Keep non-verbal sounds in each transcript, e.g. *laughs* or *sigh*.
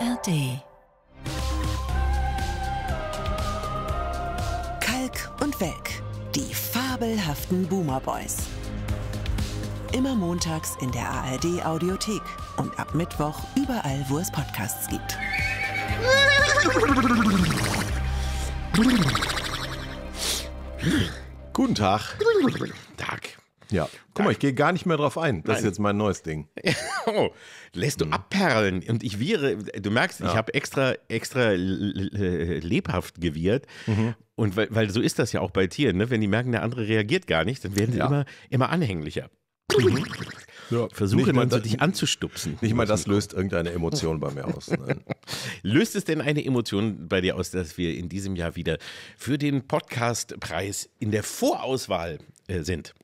ARD. Kalk und Welk, die fabelhaften Boomer Boys. Immer montags in der ARD Audiothek und ab Mittwoch überall, wo es Podcasts gibt. Guten Tag. Ja. Guck mal, ich gehe gar nicht mehr drauf ein. Das Nein. ist jetzt mein neues Ding. *laughs* oh, lässt du mhm. abperlen. Und ich wiehre, du merkst, ja. ich habe extra, extra äh, lebhaft gewirrt. Mhm. Und weil, weil, so ist das ja auch bei Tieren, ne? wenn die merken, der andere reagiert gar nicht, dann werden sie ja. immer, immer anhänglicher. Ja, Versuche dann so dich anzustupsen. Nicht mal das löst irgendeine Emotion bei mir aus. *laughs* löst es denn eine Emotion bei dir aus, dass wir in diesem Jahr wieder für den Podcastpreis in der Vorauswahl äh, sind?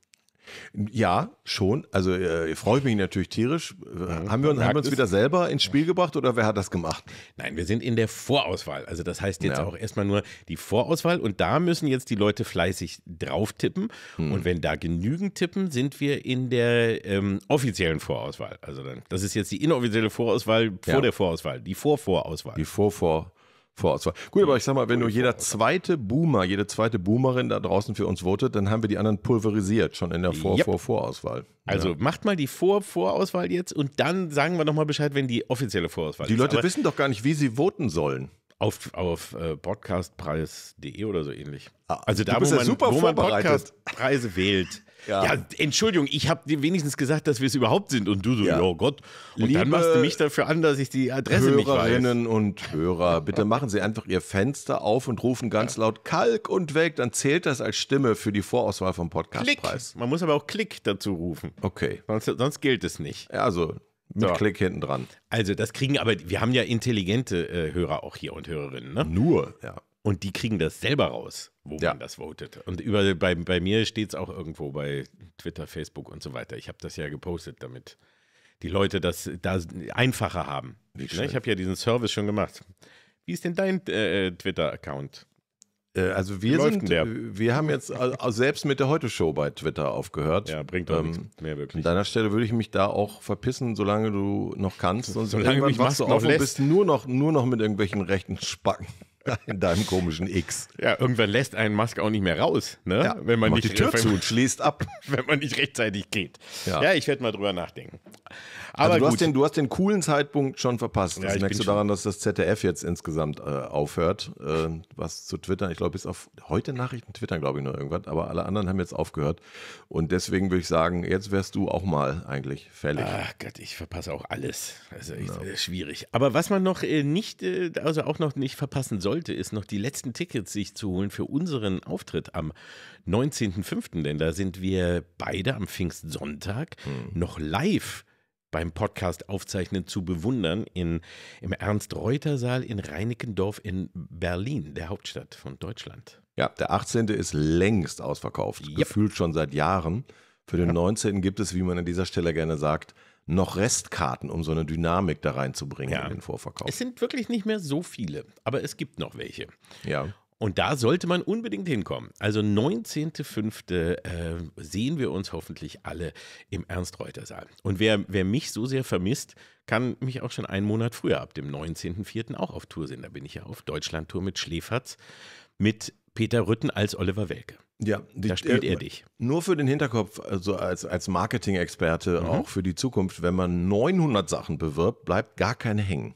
Ja, schon. Also äh, freue ich mich natürlich tierisch. Ja, haben, wir uns, haben uns wieder selber ins Spiel gebracht oder wer hat das gemacht? Nein, wir sind in der Vorauswahl. Also das heißt jetzt ja. auch erstmal nur die Vorauswahl und da müssen jetzt die Leute fleißig drauf tippen. Hm. Und wenn da genügend tippen, sind wir in der ähm, offiziellen Vorauswahl. Also dann, das ist jetzt die inoffizielle Vorauswahl vor ja. der Vorauswahl, die Vorvorauswahl. Die Vorvor. Vorauswahl. Gut, aber ich sag mal, wenn nur jeder zweite Boomer, jede zweite Boomerin da draußen für uns votet, dann haben wir die anderen pulverisiert schon in der Vor Vor Vorauswahl. Also macht mal die Vor Vorauswahl jetzt und dann sagen wir nochmal Bescheid, wenn die offizielle Vorauswahl die ist. Die Leute aber wissen doch gar nicht, wie sie voten sollen. Auf, auf äh, podcastpreis.de oder so ähnlich. Ah, also da, wo ja man, super wo man Podcastpreise wählt. *laughs* Ja. ja. Entschuldigung, ich habe dir wenigstens gesagt, dass wir es überhaupt sind und du so, ja. oh Gott. Und Liebe dann machst du mich dafür an, dass ich die Adresse nicht weiß. Hörerinnen und Hörer, bitte machen Sie einfach Ihr Fenster auf und rufen ganz ja. laut Kalk und weg, dann zählt das als Stimme für die Vorauswahl vom Podcastpreis. Man muss aber auch Klick dazu rufen. Okay. Sonst, sonst gilt es nicht. also mit ja. Klick hinten dran. Also, das kriegen aber, wir haben ja intelligente äh, Hörer auch hier und Hörerinnen, ne? Nur, ja. Und die kriegen das selber raus, wo ja. man das votet. Und über, bei, bei mir steht es auch irgendwo bei Twitter, Facebook und so weiter. Ich habe das ja gepostet, damit die Leute das da einfacher haben. Ne? Ich habe ja diesen Service schon gemacht. Wie ist denn dein äh, Twitter-Account? Äh, also wir sind, äh, wir haben jetzt selbst mit der Heute-Show bei Twitter aufgehört. Ja, bringt doch ähm, nichts mehr wirklich. An deiner Stelle würde ich mich da auch verpissen, solange du noch kannst. Und solange mich machst du auf und bist nur noch, nur noch mit irgendwelchen rechten Spacken *laughs* in deinem komischen X. Ja, irgendwer lässt einen Mask auch nicht mehr raus, ne? Ja, wenn man nicht die Tür *laughs* zu und schließt ab. *laughs* Wenn man nicht rechtzeitig geht. Ja, ja ich werde mal drüber nachdenken. Also aber also du, gut. Hast den, du hast den coolen Zeitpunkt schon verpasst. Ja, das merkst du daran, dass das ZDF jetzt insgesamt äh, aufhört, äh, was zu twittern. Ich glaube, bis auf heute Nachrichten twittern, glaube ich, noch irgendwas. Aber alle anderen haben jetzt aufgehört. Und deswegen würde ich sagen, jetzt wärst du auch mal eigentlich fällig. Ach Gott, ich verpasse auch alles. Also ich, ja. Genau. Äh, schwierig. Aber was man noch äh, nicht, äh, also auch noch nicht verpassen sollte, ist noch die letzten Tickets sich zu holen für unseren Auftritt am 19.05. Denn da sind wir beide am Pfingstsonntag hm. noch live beim Podcast aufzeichnen zu bewundern in, im Ernst-Reuter-Saal in Reinickendorf in Berlin, der Hauptstadt von Deutschland. Ja, der 18. ist längst ausverkauft, yep. gefühlt schon seit Jahren. Für den ja. 19. gibt es, wie man an dieser Stelle gerne sagt, noch Restkarten, um so eine Dynamik da reinzubringen ja. in den Vorverkauf. Es sind wirklich nicht mehr so viele, aber es gibt noch welche. Ja. Und da sollte man unbedingt hinkommen. Also 19.05. Äh, sehen wir uns hoffentlich alle im Ernst-Reuter-Saal. Und wer, wer mich so sehr vermisst, kann mich auch schon einen Monat früher, ab dem 19.04. auch auf Tour sehen. Da bin ich ja auf Deutschland-Tour mit Schläferz, mit Peter Rütten als Oliver Welke. Ja, die, da spielt äh, er dich. Nur für den Hinterkopf, also als, als Marketing-Experte, mhm. auch für die Zukunft, wenn man 900 Sachen bewirbt, bleibt gar keine hängen.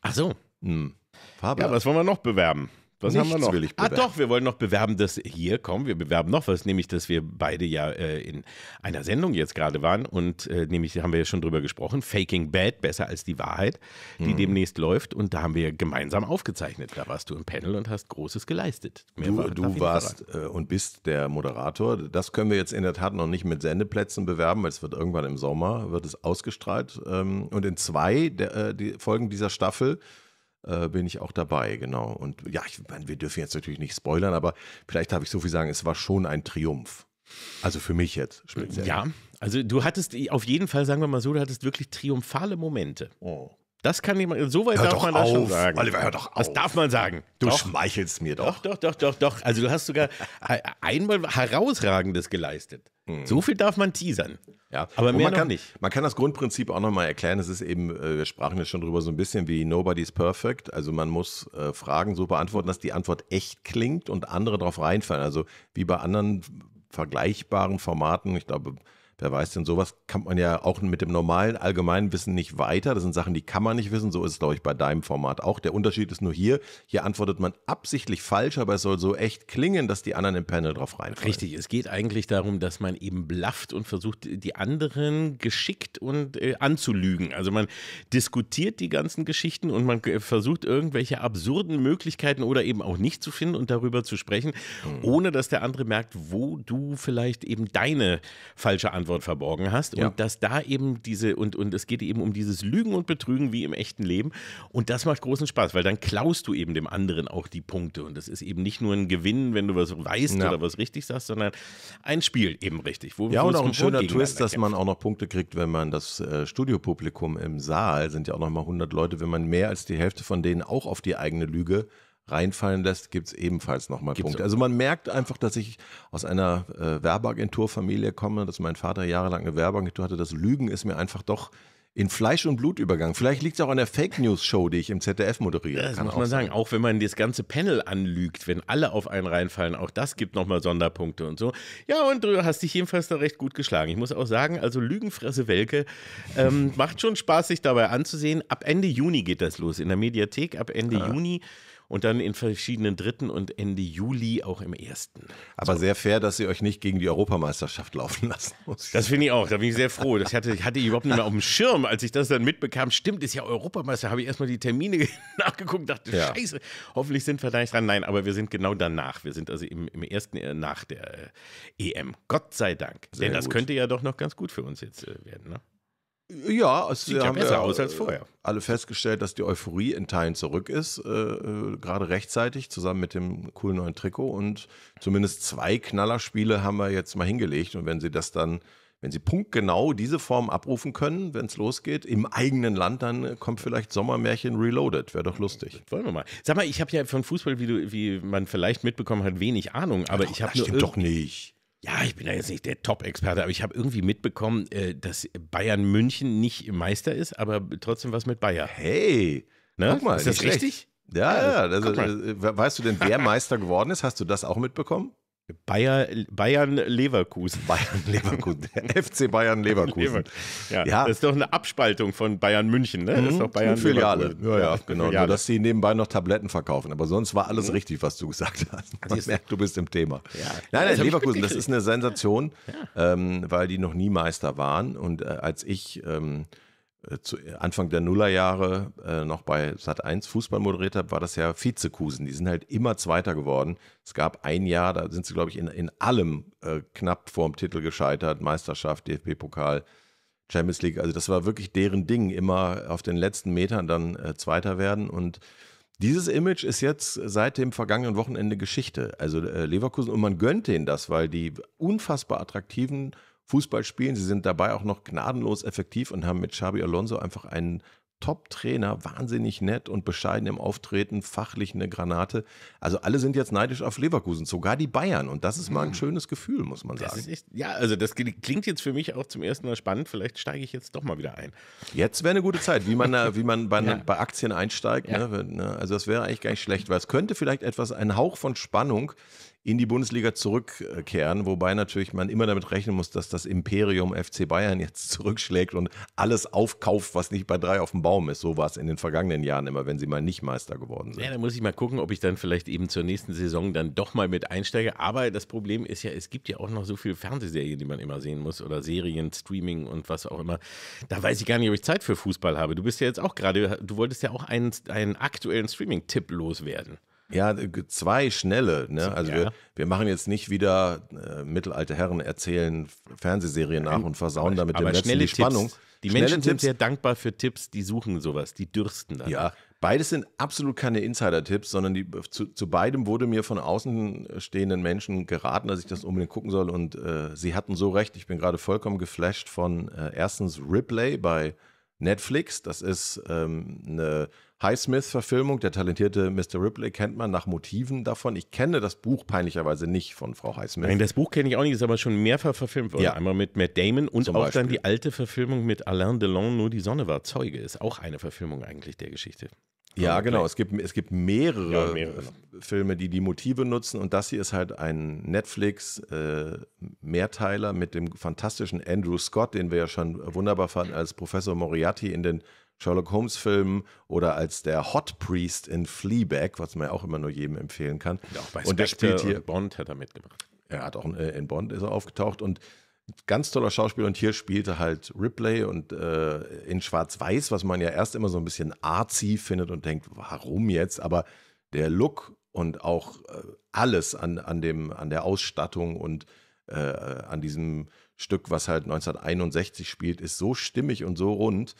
Ach so. Hm. Ja, was wollen wir noch bewerben? Was Nichts haben wir noch? Will ich ah, doch, wir wollen noch bewerben, dass hier, kommen. wir bewerben noch was, nämlich, dass wir beide ja äh, in einer Sendung jetzt gerade waren und äh, nämlich haben wir ja schon drüber gesprochen, Faking Bad, besser als die Wahrheit, die mhm. demnächst läuft und da haben wir gemeinsam aufgezeichnet. Da warst du im Panel und hast Großes geleistet. Mehr du, war, du warst äh, und bist der Moderator. Das können wir jetzt in der Tat noch nicht mit Sendeplätzen bewerben, weil es wird irgendwann im Sommer, wird es ausgestrahlt ähm, und in zwei der, äh, die Folgen dieser Staffel äh, bin ich auch dabei, genau. Und ja, ich meine, wir dürfen jetzt natürlich nicht spoilern, aber vielleicht darf ich so viel sagen, es war schon ein Triumph. Also für mich jetzt speziell. Ja, also du hattest auf jeden Fall, sagen wir mal so, du hattest wirklich triumphale Momente. Oh. Das kann ich mal, so weit hör darf man auf, das schon sagen. Oliver, hör doch auf. Das darf man sagen. Du doch. schmeichelst mir doch. Doch, doch, doch, doch, doch. Also du hast sogar *laughs* e, einmal herausragendes geleistet. Mhm. So viel darf man teasern. Ja. Aber mehr kann, nicht. Man kann das Grundprinzip auch nochmal erklären. Es ist eben, äh, wir sprachen jetzt schon drüber, so ein bisschen wie Nobody's Perfect. Also man muss äh, Fragen so beantworten, dass die Antwort echt klingt und andere darauf reinfallen. Also wie bei anderen vergleichbaren Formaten, ich glaube, wer weiß denn sowas, kann man ja auch mit dem normalen allgemeinen Wissen nicht weiter. Das sind Sachen, die kann man nicht wissen. So ist es, glaube ich, bei deinem Format auch. Der Unterschied ist nur hier, hier antwortet man absichtlich falsch, aber es soll so echt klingen, dass die anderen im Panel drauf reinfallen. Richtig, es geht eigentlich darum, dass man eben blafft und versucht, die anderen geschickt und äh, anzulügen. Also man diskutiert die ganzen Geschichten und man äh, versucht irgendwelche absurden Möglichkeiten oder eben auch nicht zu finden und darüber zu sprechen, mhm. ohne dass der andere merkt, wo du vielleicht eben deine falsche Antwort Antwort verborgen hast. Ja. Und dass da eben diese, und, und es geht eben um dieses Lügen und Betrügen wie im echten Leben. Und das macht großen Spaß, weil dann klaust du eben dem anderen auch die Punkte. Und das ist eben nicht nur ein Gewinn, wenn du was weißt ja. oder was richtig sagst, sondern ein Spiel eben richtig. Wo, ja, und auch ein schöner Twist, dass man auch noch Punkte kriegt, wenn man das äh, Studiopublikum im Saal, sind ja auch nochmal 100 Leute, wenn man mehr als die Hälfte von denen auch auf die eigene Lüge reinfallen lässt, gibt es ebenfalls nochmal Punkte. Also man merkt einfach, dass ich aus einer äh, Werbeagenturfamilie komme, dass mein Vater jahrelang eine Werbeagentur hatte. Das Lügen ist mir einfach doch in Fleisch und Blut übergangen. Vielleicht liegt es auch an der Fake News Show, die ich im ZDF moderiere. Das Kann muss man sagen. Auch wenn man das ganze Panel anlügt, wenn alle auf einen reinfallen, auch das gibt nochmal Sonderpunkte und so. Ja, und du hast dich jedenfalls da recht gut geschlagen. Ich muss auch sagen, also Lügenfresse Welke ähm, macht schon Spaß, sich dabei anzusehen. Ab Ende Juni geht das los in der Mediathek. Ab Ende ah. Juni und dann in verschiedenen dritten und Ende Juli auch im ersten. Aber so. sehr fair, dass ihr euch nicht gegen die Europameisterschaft laufen lassen *laughs* müsst. Das finde ich auch, da bin ich sehr froh. Das hatte, hatte ich überhaupt nicht mehr auf dem Schirm, als ich das dann mitbekam. Stimmt, ist ja Europameister, habe ich erstmal die Termine *laughs* nachgeguckt, dachte, ja. scheiße, hoffentlich sind wir da nicht dran. Nein, aber wir sind genau danach. Wir sind also im, im ersten äh, nach der äh, EM. Gott sei Dank. Sehr Denn das gut. könnte ja doch noch ganz gut für uns jetzt äh, werden. Ne? Ja, es sieht ja besser aus als vorher. Äh, alle festgestellt, dass die Euphorie in Teilen zurück ist, äh, äh, gerade rechtzeitig zusammen mit dem coolen neuen Trikot und zumindest zwei Knallerspiele haben wir jetzt mal hingelegt und wenn sie das dann, wenn sie punktgenau diese Form abrufen können, wenn es losgeht, im eigenen Land, dann kommt vielleicht Sommermärchen Reloaded, wäre doch lustig. Das wollen wir mal. Sag mal, ich habe ja von Fußball, wie, du, wie man vielleicht mitbekommen hat, wenig Ahnung, aber ja, doch, ich habe nur stimmt doch nicht ja, ich bin da jetzt nicht der Top-Experte, aber ich habe irgendwie mitbekommen, äh, dass Bayern München nicht Meister ist, aber trotzdem was mit Bayern. Hey, ne? guck mal, ist das richtig? Schlecht. Ja, ja. Also, weißt du denn, wer Meister geworden ist? Hast du das auch mitbekommen? Bayer, Bayern Leverkusen. *laughs* Bayern Leverkusen. FC Bayern Leverkusen. Lever ja, ja, Das ist doch eine Abspaltung von Bayern München, ne? Mhm. Das ist mhm. doch Bayern Filiale. Leverkusen. Ja, ja, genau. Filiale. Nur, dass sie nebenbei noch Tabletten verkaufen. Aber sonst war alles mhm. richtig, was du gesagt hast. Also Man merkt, du bist im Thema. Ja. Nein, nein, das Leverkusen, das ist eine Sensation, ja. ähm, weil die noch nie Meister waren. Und äh, als ich. Ähm, äh, zu Anfang der Nullerjahre äh, noch bei Sat 1 Fußball moderiert habe, war das ja Vizekusen. Die sind halt immer Zweiter geworden. Es gab ein Jahr, da sind sie, glaube ich, in, in allem äh, knapp vorm Titel gescheitert. Meisterschaft, DFB-Pokal, Champions League. Also das war wirklich deren Ding, immer auf den letzten Metern dann äh, Zweiter werden. Und dieses Image ist jetzt seit dem vergangenen Wochenende Geschichte. Also äh, Leverkusen, und man gönnt denen das, weil die unfassbar attraktiven Fußball spielen. Sie sind dabei auch noch gnadenlos effektiv und haben mit Xabi Alonso einfach einen Top-Trainer, wahnsinnig nett und bescheiden im Auftreten, fachlich eine Granate. Also alle sind jetzt neidisch auf Leverkusen, sogar die Bayern. Und das ist mal ein hm. schönes Gefühl, muss man sagen. Echt, ja, also das klingt jetzt für mich auch zum ersten Mal spannend. Vielleicht steige ich jetzt doch mal wieder ein. Jetzt wäre eine gute Zeit, wie man, wie man bei, ja. Ne, bei Aktien einsteigt. Ja. Ne, ne? Also das wäre eigentlich gar nicht schlecht, weil es könnte vielleicht etwas, einen Hauch von Spannung in die Bundesliga zurückkehren, wobei natürlich man immer damit rechnen muss, dass das Imperium FC Bayern jetzt *laughs* zurückschlägt und alles aufkauft, was nicht bei drei auf dem Baum ist. So war es in den vergangenen Jahren immer, wenn sie mal nicht Meister geworden sind. Ja, da muss ich mal gucken, ob ich dann vielleicht eben zur nächsten Saison dann doch mal mit einsteige. Aber das Problem ist ja, es gibt ja auch noch so viele Fernsehserien, die man immer sehen muss oder Serien, Streaming und was auch immer. Da weiß ich gar nicht, ob ich Zeit für Fußball habe. Du bist ja jetzt auch gerade, du wolltest ja auch einen, einen aktuellen Streaming-Tipp loswerden. Ja, äh, zwei schnelle. Ne? Also ja. wir, wir machen jetzt nicht wieder äh, mittelalte Herren erzählen Fernsehserien nach äh, und versauen damit aber, aber letzten die Spannung. Die schnelle Menschen Tipps. sind sehr dankbar für Tipps, die suchen sowas, die dürsten dann. Ja, beides sind absolut keine Insider-Tipps, sondern die, zu, zu, beidem wurde mir von außenstehenden äh, Menschen geraten, dass ich das unbedingt gucken soll. Und äh, sie hatten so recht, ich bin gerade vollkommen geflasht von äh, erstens Ripley bei Netflix. Das ist ähm, eine Highsmith-Verfilmung. Der talentierte Mr. Ripley kennt man nach Motiven davon. Ich kenne das Buch peinlicherweise nicht von Frau Highsmith. Nein, das Buch kenne ich auch nicht, ist aber schon mehrfach verfilmt worden. Ja. Einmal mit Matt Damon und Zum auch Beispiel. dann die alte Verfilmung mit Alain Delon, Nur die Sonne war Zeuge, ist auch eine Verfilmung eigentlich der Geschichte. Ja, ähm, genau. Es gibt, es gibt mehrere, ja, mehrere, Filme, die die Motive nutzen. Und das hier ist halt ein Netflix-Mehrteiler äh, mit dem fantastischen Andrew Scott, den wir ja schon wunderbar fanden als Professor Moriarty in den Sherlock Holmes-Filmen oder als der Hot Priest in Fleabag, was man ja auch immer nur jedem empfehlen kann. Ja, auch bei und der spielt hier, und Bond hat er mitgebracht. Er hat auch äh, in, Bond ist er aufgetaucht und ganz toller Schauspieler und hier spielte halt Ripley und äh, in Schwarz-Weiß, was man ja erst immer so ein bisschen arzi findet und denkt, warum jetzt? Aber der Look und auch äh, alles an, an, dem, an der Ausstattung und äh, an diesem Stück, was halt 1961 spielt, ist so stimmig und so rund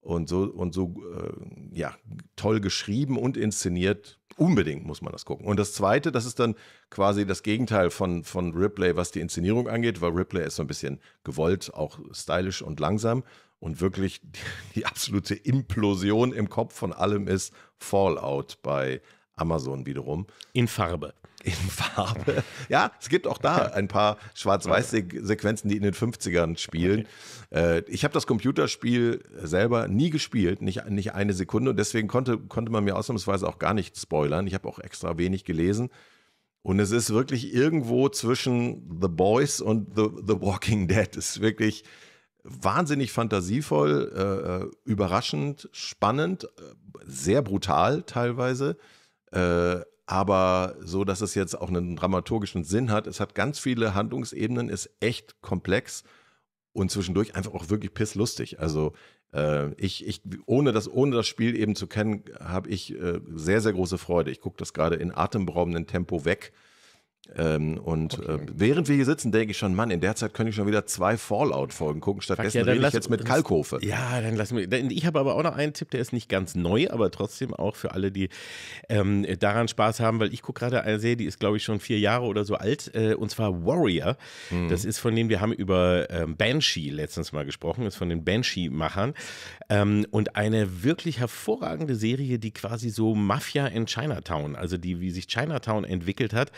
und so und so äh, ja toll geschrieben und inszeniert Unbedingt muss man das gucken. Und das Zweite, das ist dann quasi das Gegenteil von, von Ripley, was die Inszenierung angeht, weil Ripley ist so ein bisschen gewollt, auch stylisch und langsam. Und wirklich *laughs* die, die absolute Implosion im Kopf von allem ist Fallout bei Amazon wiederum. In Farbe. In Farbe. *laughs* Ja, es gibt auch da ein paar Schwarz-Weiß-Sequenzen, die in den 50ern spielen. Okay. Äh, ich habe das Computerspiel selber nie gespielt, nicht, nicht eine Sekunde. Und deswegen konnte, konnte man mir ausnahmsweise auch gar nicht spoilern. Ich habe auch extra wenig gelesen. Und es ist wirklich irgendwo zwischen The Boys und The, The Walking Dead. Es ist wirklich wahnsinnig fantasievoll, äh, äh überraschend, spannend, äh, sehr brutal teilweise. Äh, aber so, dass es jetzt auch einen dramaturgischen Sinn hat. Es hat ganz viele Handlungsebenen, ist echt komplex und zwischendurch einfach auch wirklich pisslustig. Also äh, ich, ich, ohne das, ohne das Spiel eben zu kennen, habe ich äh, sehr, sehr große Freude. Ich gucke das gerade in atemberaubendem Tempo weg ähm, und okay. äh, während wir hier sitzen, denke ich schon, Mann, in der Zeit könnte ich schon wieder zwei Fallout-Folgen gucken. Stattdessen ja, rede ich jetzt mit Kalkofe. Ja, dann lassen wir. Ich habe aber auch noch einen Tipp, der ist nicht ganz neu, aber trotzdem auch für alle, die ähm, daran Spaß haben, weil ich gucke gerade eine Serie, die ist, glaube ich, schon vier Jahre oder so alt, äh, und zwar Warrior. Mhm. Das ist von denen, wir haben über ähm, Banshee letztens mal gesprochen, ist von den Banshee-Machern. Ähm, und eine wirklich hervorragende Serie, die quasi so Mafia in Chinatown, also die, wie sich Chinatown entwickelt hat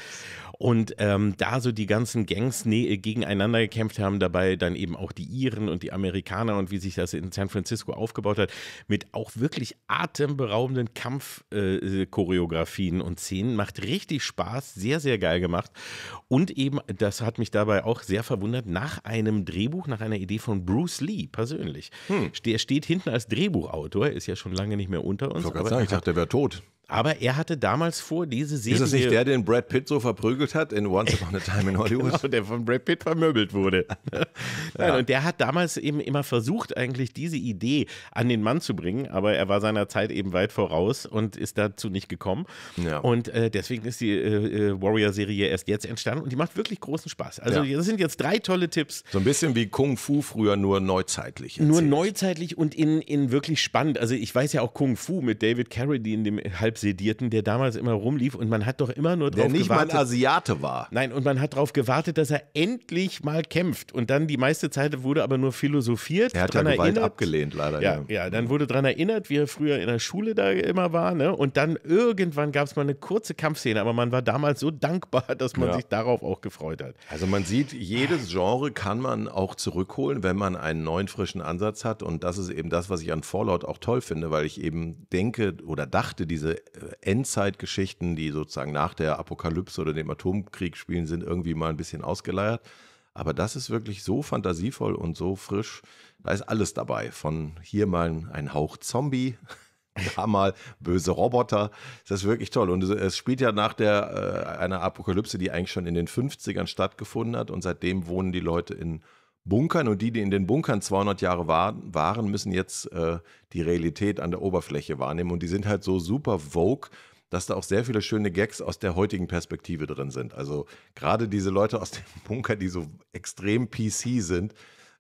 und ähm, da so die ganzen Gangs nee, gegeneinander gekämpft haben, dabei dann eben auch die Iren und die Amerikaner und wie sich das in San Francisco aufgebaut hat, mit auch wirklich atemberaubenden Kampfchoreografien äh, und Szenen. Macht richtig Spaß, sehr, sehr geil gemacht. Und eben, das hat mich dabei auch sehr verwundert, nach einem Drehbuch, nach einer Idee von Bruce Lee persönlich. Hm. Der steht hinten als Drehbuchautor, ist ja schon lange nicht mehr unter uns. Ich, aber sagen, ich dachte, der wäre tot. Aber er hatte damals vor, diese Serie. Ist das nicht der, den Brad Pitt so verprügelt hat in Once Upon a Time in *laughs* Hollywood? genau, der von Brad Pitt vermöbelt wurde. *laughs* ja. Nein, und der hat damals eben immer versucht, eigentlich diese Idee an den Mann zu bringen, aber er war seiner Zeit eben weit voraus und ist dazu nicht gekommen. Ja. Und äh, deswegen ist die äh, äh Warrior-Serie erst jetzt entstanden und die macht wirklich großen Spaß. Also, ja. das sind jetzt drei tolle Tipps. So ein bisschen wie Kung Fu früher, nur neuzeitlich. Erzählt. Nur neuzeitlich und in, in wirklich spannend. Also, ich weiß ja auch Kung Fu mit David Carradine, dem halb Sedierten, der damals immer rumlief und man hat doch immer nur drauf gewartet. Der nicht gewartet, mal ein Asiate war. Nein, und man hat darauf gewartet, dass er endlich mal kämpft. Und dann die meiste Zeit wurde aber nur philosophiert. Er hat ja Gewalt erinnert. abgelehnt, leider. Ja, ja, dann wurde daran erinnert, wie er früher in der Schule da immer war. Ne? Und dann irgendwann gab es mal eine kurze Kampfszene, aber man war damals so dankbar, *laughs* dass man ja. sich darauf auch gefreut hat. Also man sieht, jedes Genre kann man auch zurückholen, wenn man einen neuen, frischen Ansatz hat. Und das ist eben das, was ich an Fallout auch toll finde, weil ich eben denke oder dachte, diese Endzeitgeschichten, die sozusagen nach der Apokalypse oder dem Atomkrieg spielen, sind irgendwie mal ein bisschen ausgeleiert. Aber das ist wirklich so fantasievoll und so frisch. Da ist alles dabei. Von hier mal ein Hauch Zombie, *laughs* da mal böse Roboter. Das ist wirklich toll. Und es spielt ja nach der, äh, einer Apokalypse, die eigentlich schon in den 50ern stattgefunden hat. Und seitdem wohnen die Leute in Bunkern und die, die in den Bunkern 200 Jahre waren, waren müssen jetzt äh, die Realität an der Oberfläche wahrnehmen. Und die sind halt so super vogue, dass da auch sehr viele schöne Gags aus der heutigen Perspektive drin sind. Also gerade diese Leute aus dem *laughs* Bunker, die so extrem PC sind,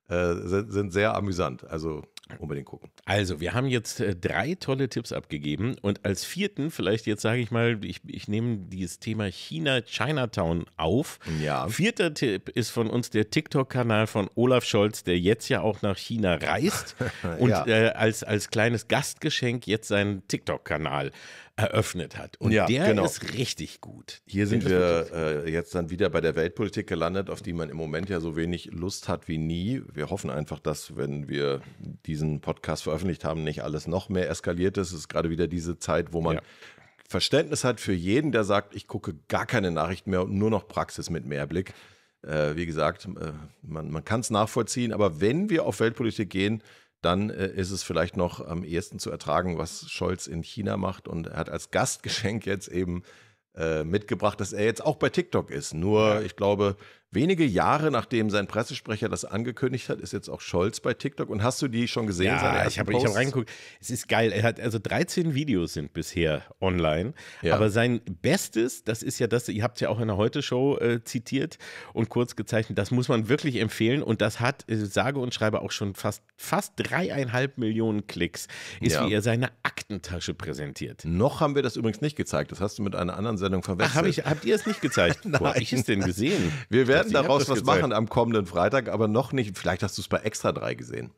äh, sind, sind, sehr amüsant. Also Unbedingt gucken. Also, wir haben jetzt äh, drei tolle Tipps abgegeben und als vierten, vielleicht jetzt sage ich mal, ich, ich nehme dieses Thema China, Chinatown auf. Ja. Vierter Tipp ist von uns der TikTok-Kanal von Olaf Scholz, der jetzt ja auch nach China reist *laughs* und ja. äh, als, als kleines Gastgeschenk jetzt seinen TikTok-Kanal eröffnet hat. Und ja, der genau. ist richtig gut. Hier sind wir äh, jetzt dann wieder bei der Weltpolitik gelandet, auf die man im Moment ja so wenig Lust hat wie nie. Wir hoffen einfach, dass, wenn wir diesen Podcast veröffentlicht haben, nicht alles noch mehr eskaliert ist. Es ist gerade wieder diese Zeit, wo man ja. Verständnis hat für jeden, der sagt, ich gucke gar keine Nachrichten mehr und nur noch Praxis mit Mehrblick. Äh, wie gesagt, äh, man, man kann es nachvollziehen, aber wenn wir auf Weltpolitik gehen, dann äh, ist es vielleicht noch am ehesten zu ertragen, was Scholz in China macht. Und er hat als Gastgeschenk jetzt eben äh, mitgebracht, dass er jetzt auch bei TikTok ist. Nur, ich glaube, Wenige Jahre nachdem sein Pressesprecher das angekündigt hat, ist jetzt auch Scholz bei TikTok. Und hast du die schon gesehen? Ja, ich habe hab reingeguckt. Es ist geil. Er hat also 13 Videos sind bisher online. Ja. Aber sein Bestes, das ist ja das, ihr habt es ja auch in der Heute-Show äh, zitiert und kurz gezeichnet, das muss man wirklich empfehlen. Und das hat, äh, sage und schreibe, auch schon fast, fast dreieinhalb Millionen Klicks, ist ja. wie er seine Aktentasche präsentiert. Noch haben wir das übrigens nicht gezeigt. Das hast du mit einer anderen Sendung verwechselt. Ach, hab ich, habt ihr es nicht gezeigt? Wo *laughs* habe ich es denn gesehen? Wir werden werden daraus was gezeigt. machen am kommenden Freitag, aber noch nicht. Vielleicht hast du es bei Extra 3 gesehen.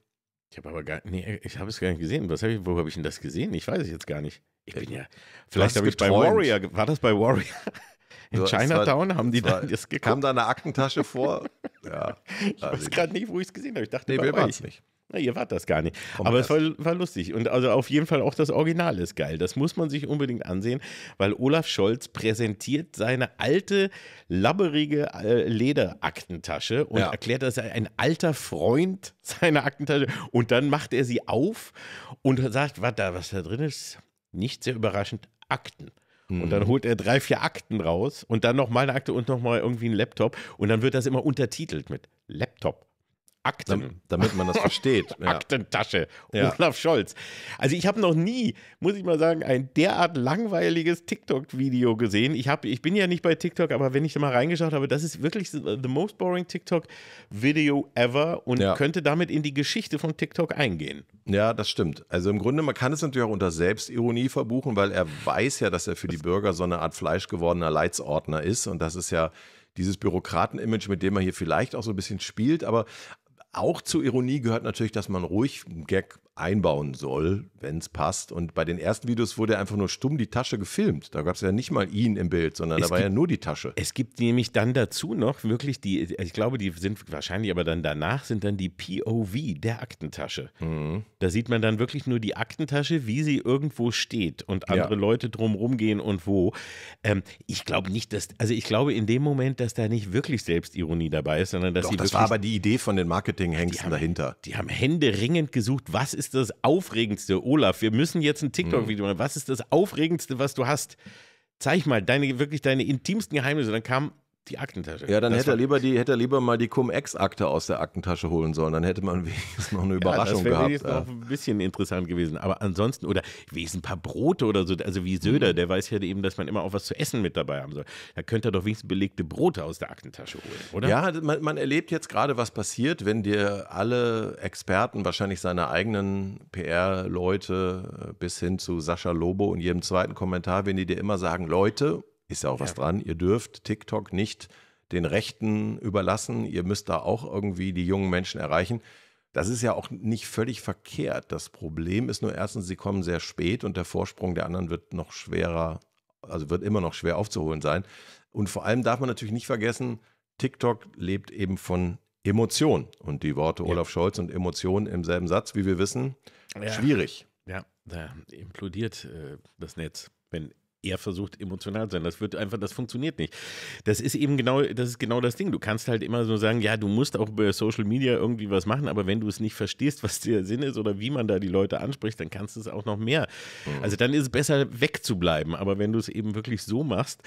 Ich habe aber gar nee, ich habe es gar nicht gesehen. Was hab ich, wo habe ich denn das gesehen? Ich weiß es jetzt gar nicht. Ich bin äh, ja. Vielleicht habe ich bei Warrior. War das bei Warrior? *laughs* In so, Chinatown war, haben die war, das geguckt. Kam da eine Aktentasche vor? *laughs* ja. Ich also weiß gerade nicht, wo ich es gesehen habe. Ich dachte, nee, bei will euch. nicht. Na, ihr wart das gar nicht. Komm, Aber es war, war, lustig. Und also auf jeden Fall auch das Original ist geil. Das muss man sich unbedingt ansehen, weil Olaf Scholz präsentiert seine alte, labberige äh, Lederaktentasche und ja. erklärt, dass er ein alter Freund *laughs* seiner Aktentasche und dann macht er sie auf und sagt, was da, was da drin ist, nicht sehr überraschend, Akten. Und dann mhm. holt er drei, vier Akten raus und dann nochmal eine Akte und nochmal irgendwie ein Laptop. Und dann wird das immer untertitelt mit Laptop, Akten. Damit, man das versteht. *laughs* Ja. Aktentasche. Olaf Scholz. Also ich habe noch nie, muss ich mal sagen, ein derart langweiliges TikTok-Video gesehen. Ich, hab, ich bin ja nicht bei TikTok, aber wenn ich da mal reingeschaut habe, das ist wirklich äh, the most boring TikTok-Video ever und ja. könnte damit in die Geschichte von TikTok eingehen. Ja, das stimmt. Also im Grunde, man kann es natürlich auch unter Selbstironie verbuchen, weil er weiß ja, dass er für die Bürger so eine Art fleischgewordener Leitsordner ist und das ist ja dieses Bürokraten-Image, mit dem er hier vielleicht auch so ein bisschen spielt, aber auch zur Ironie gehört natürlich, dass man ruhig einen Gag einbauen soll, wenn es passt. Und bei den ersten Videos wurde einfach nur stumm die Tasche gefilmt. Da gab es ja nicht mal ihn im Bild, sondern es da war gibt, ja nur die Tasche. Es gibt nämlich dann dazu noch wirklich die, ich glaube, die sind wahrscheinlich aber dann danach, sind dann die POV der Aktentasche. Mhm. Da sieht man dann wirklich nur die Aktentasche, wie sie irgendwo steht und andere ja. Leute drumherum gehen und wo. Ähm, ich glaube nicht, dass, also ich glaube in dem Moment, dass da nicht wirklich Selbstironie dabei ist, sondern dass Doch, sie. Das war aber die Idee von den Marketing-Hengsten dahinter. Die haben händeringend gesucht, was ist ist das Aufregendste? Olaf, wir müssen jetzt ein TikTok-Video mhm. machen. Was ist das Aufregendste, was du hast? Zeig mal, deine, wirklich deine intimsten Geheimnisse. dann kam die Aktentasche. Ja, dann das hätte er, lieber die, hätte er lieber mal die Cum-Ex-Akte aus der Aktentasche holen sollen. Dann hätte man *laughs* wenigstens noch eine Überraschung ja, das gehabt. Das wäre ja. noch ein bisschen interessant gewesen. Aber ansonsten, oder wenigstens ein paar Brote oder so. Also wie Söder, mhm. der weiß ja eben, dass man immer auch was zu essen mit dabei haben soll. Da könnte er doch wenigstens belegte Brote aus der Aktentasche holen, oder? Ja, man, man erlebt jetzt gerade, was passiert, wenn dir alle Experten, wahrscheinlich seine eigenen PR-Leute äh, bis hin zu Sascha Lobo und jedem zweiten Kommentar, wenn die dir immer sagen, Leute, ist ja auch ja. was dran. Ihr dürft TikTok nicht den Rechten überlassen. Ihr müsst da auch irgendwie die jungen Menschen erreichen. Das ist ja auch nicht völlig verkehrt. Das Problem ist nur erstens, sie kommen sehr spät und der Vorsprung der anderen wird noch schwerer, also wird immer noch schwer aufzuholen sein. Und vor allem darf man natürlich nicht vergessen, TikTok lebt eben von Emotionen. Und die Worte ja. Olaf Scholz und Emotionen im selben Satz, wie wir wissen, ja. schwierig. Ja, da implodiert äh, das Netz, wenn er versucht emotional zu sein. Das wird einfach, das funktioniert nicht. Das ist eben genau, das ist genau das Ding. Du kannst halt immer so sagen, ja, du musst auch bei Social Media irgendwie was machen, aber wenn du es nicht verstehst, was der Sinn ist oder wie man da die Leute anspricht, dann kannst du es auch noch mehr. Mhm. Also dann ist es besser wegzubleiben. Aber wenn du es eben wirklich so machst,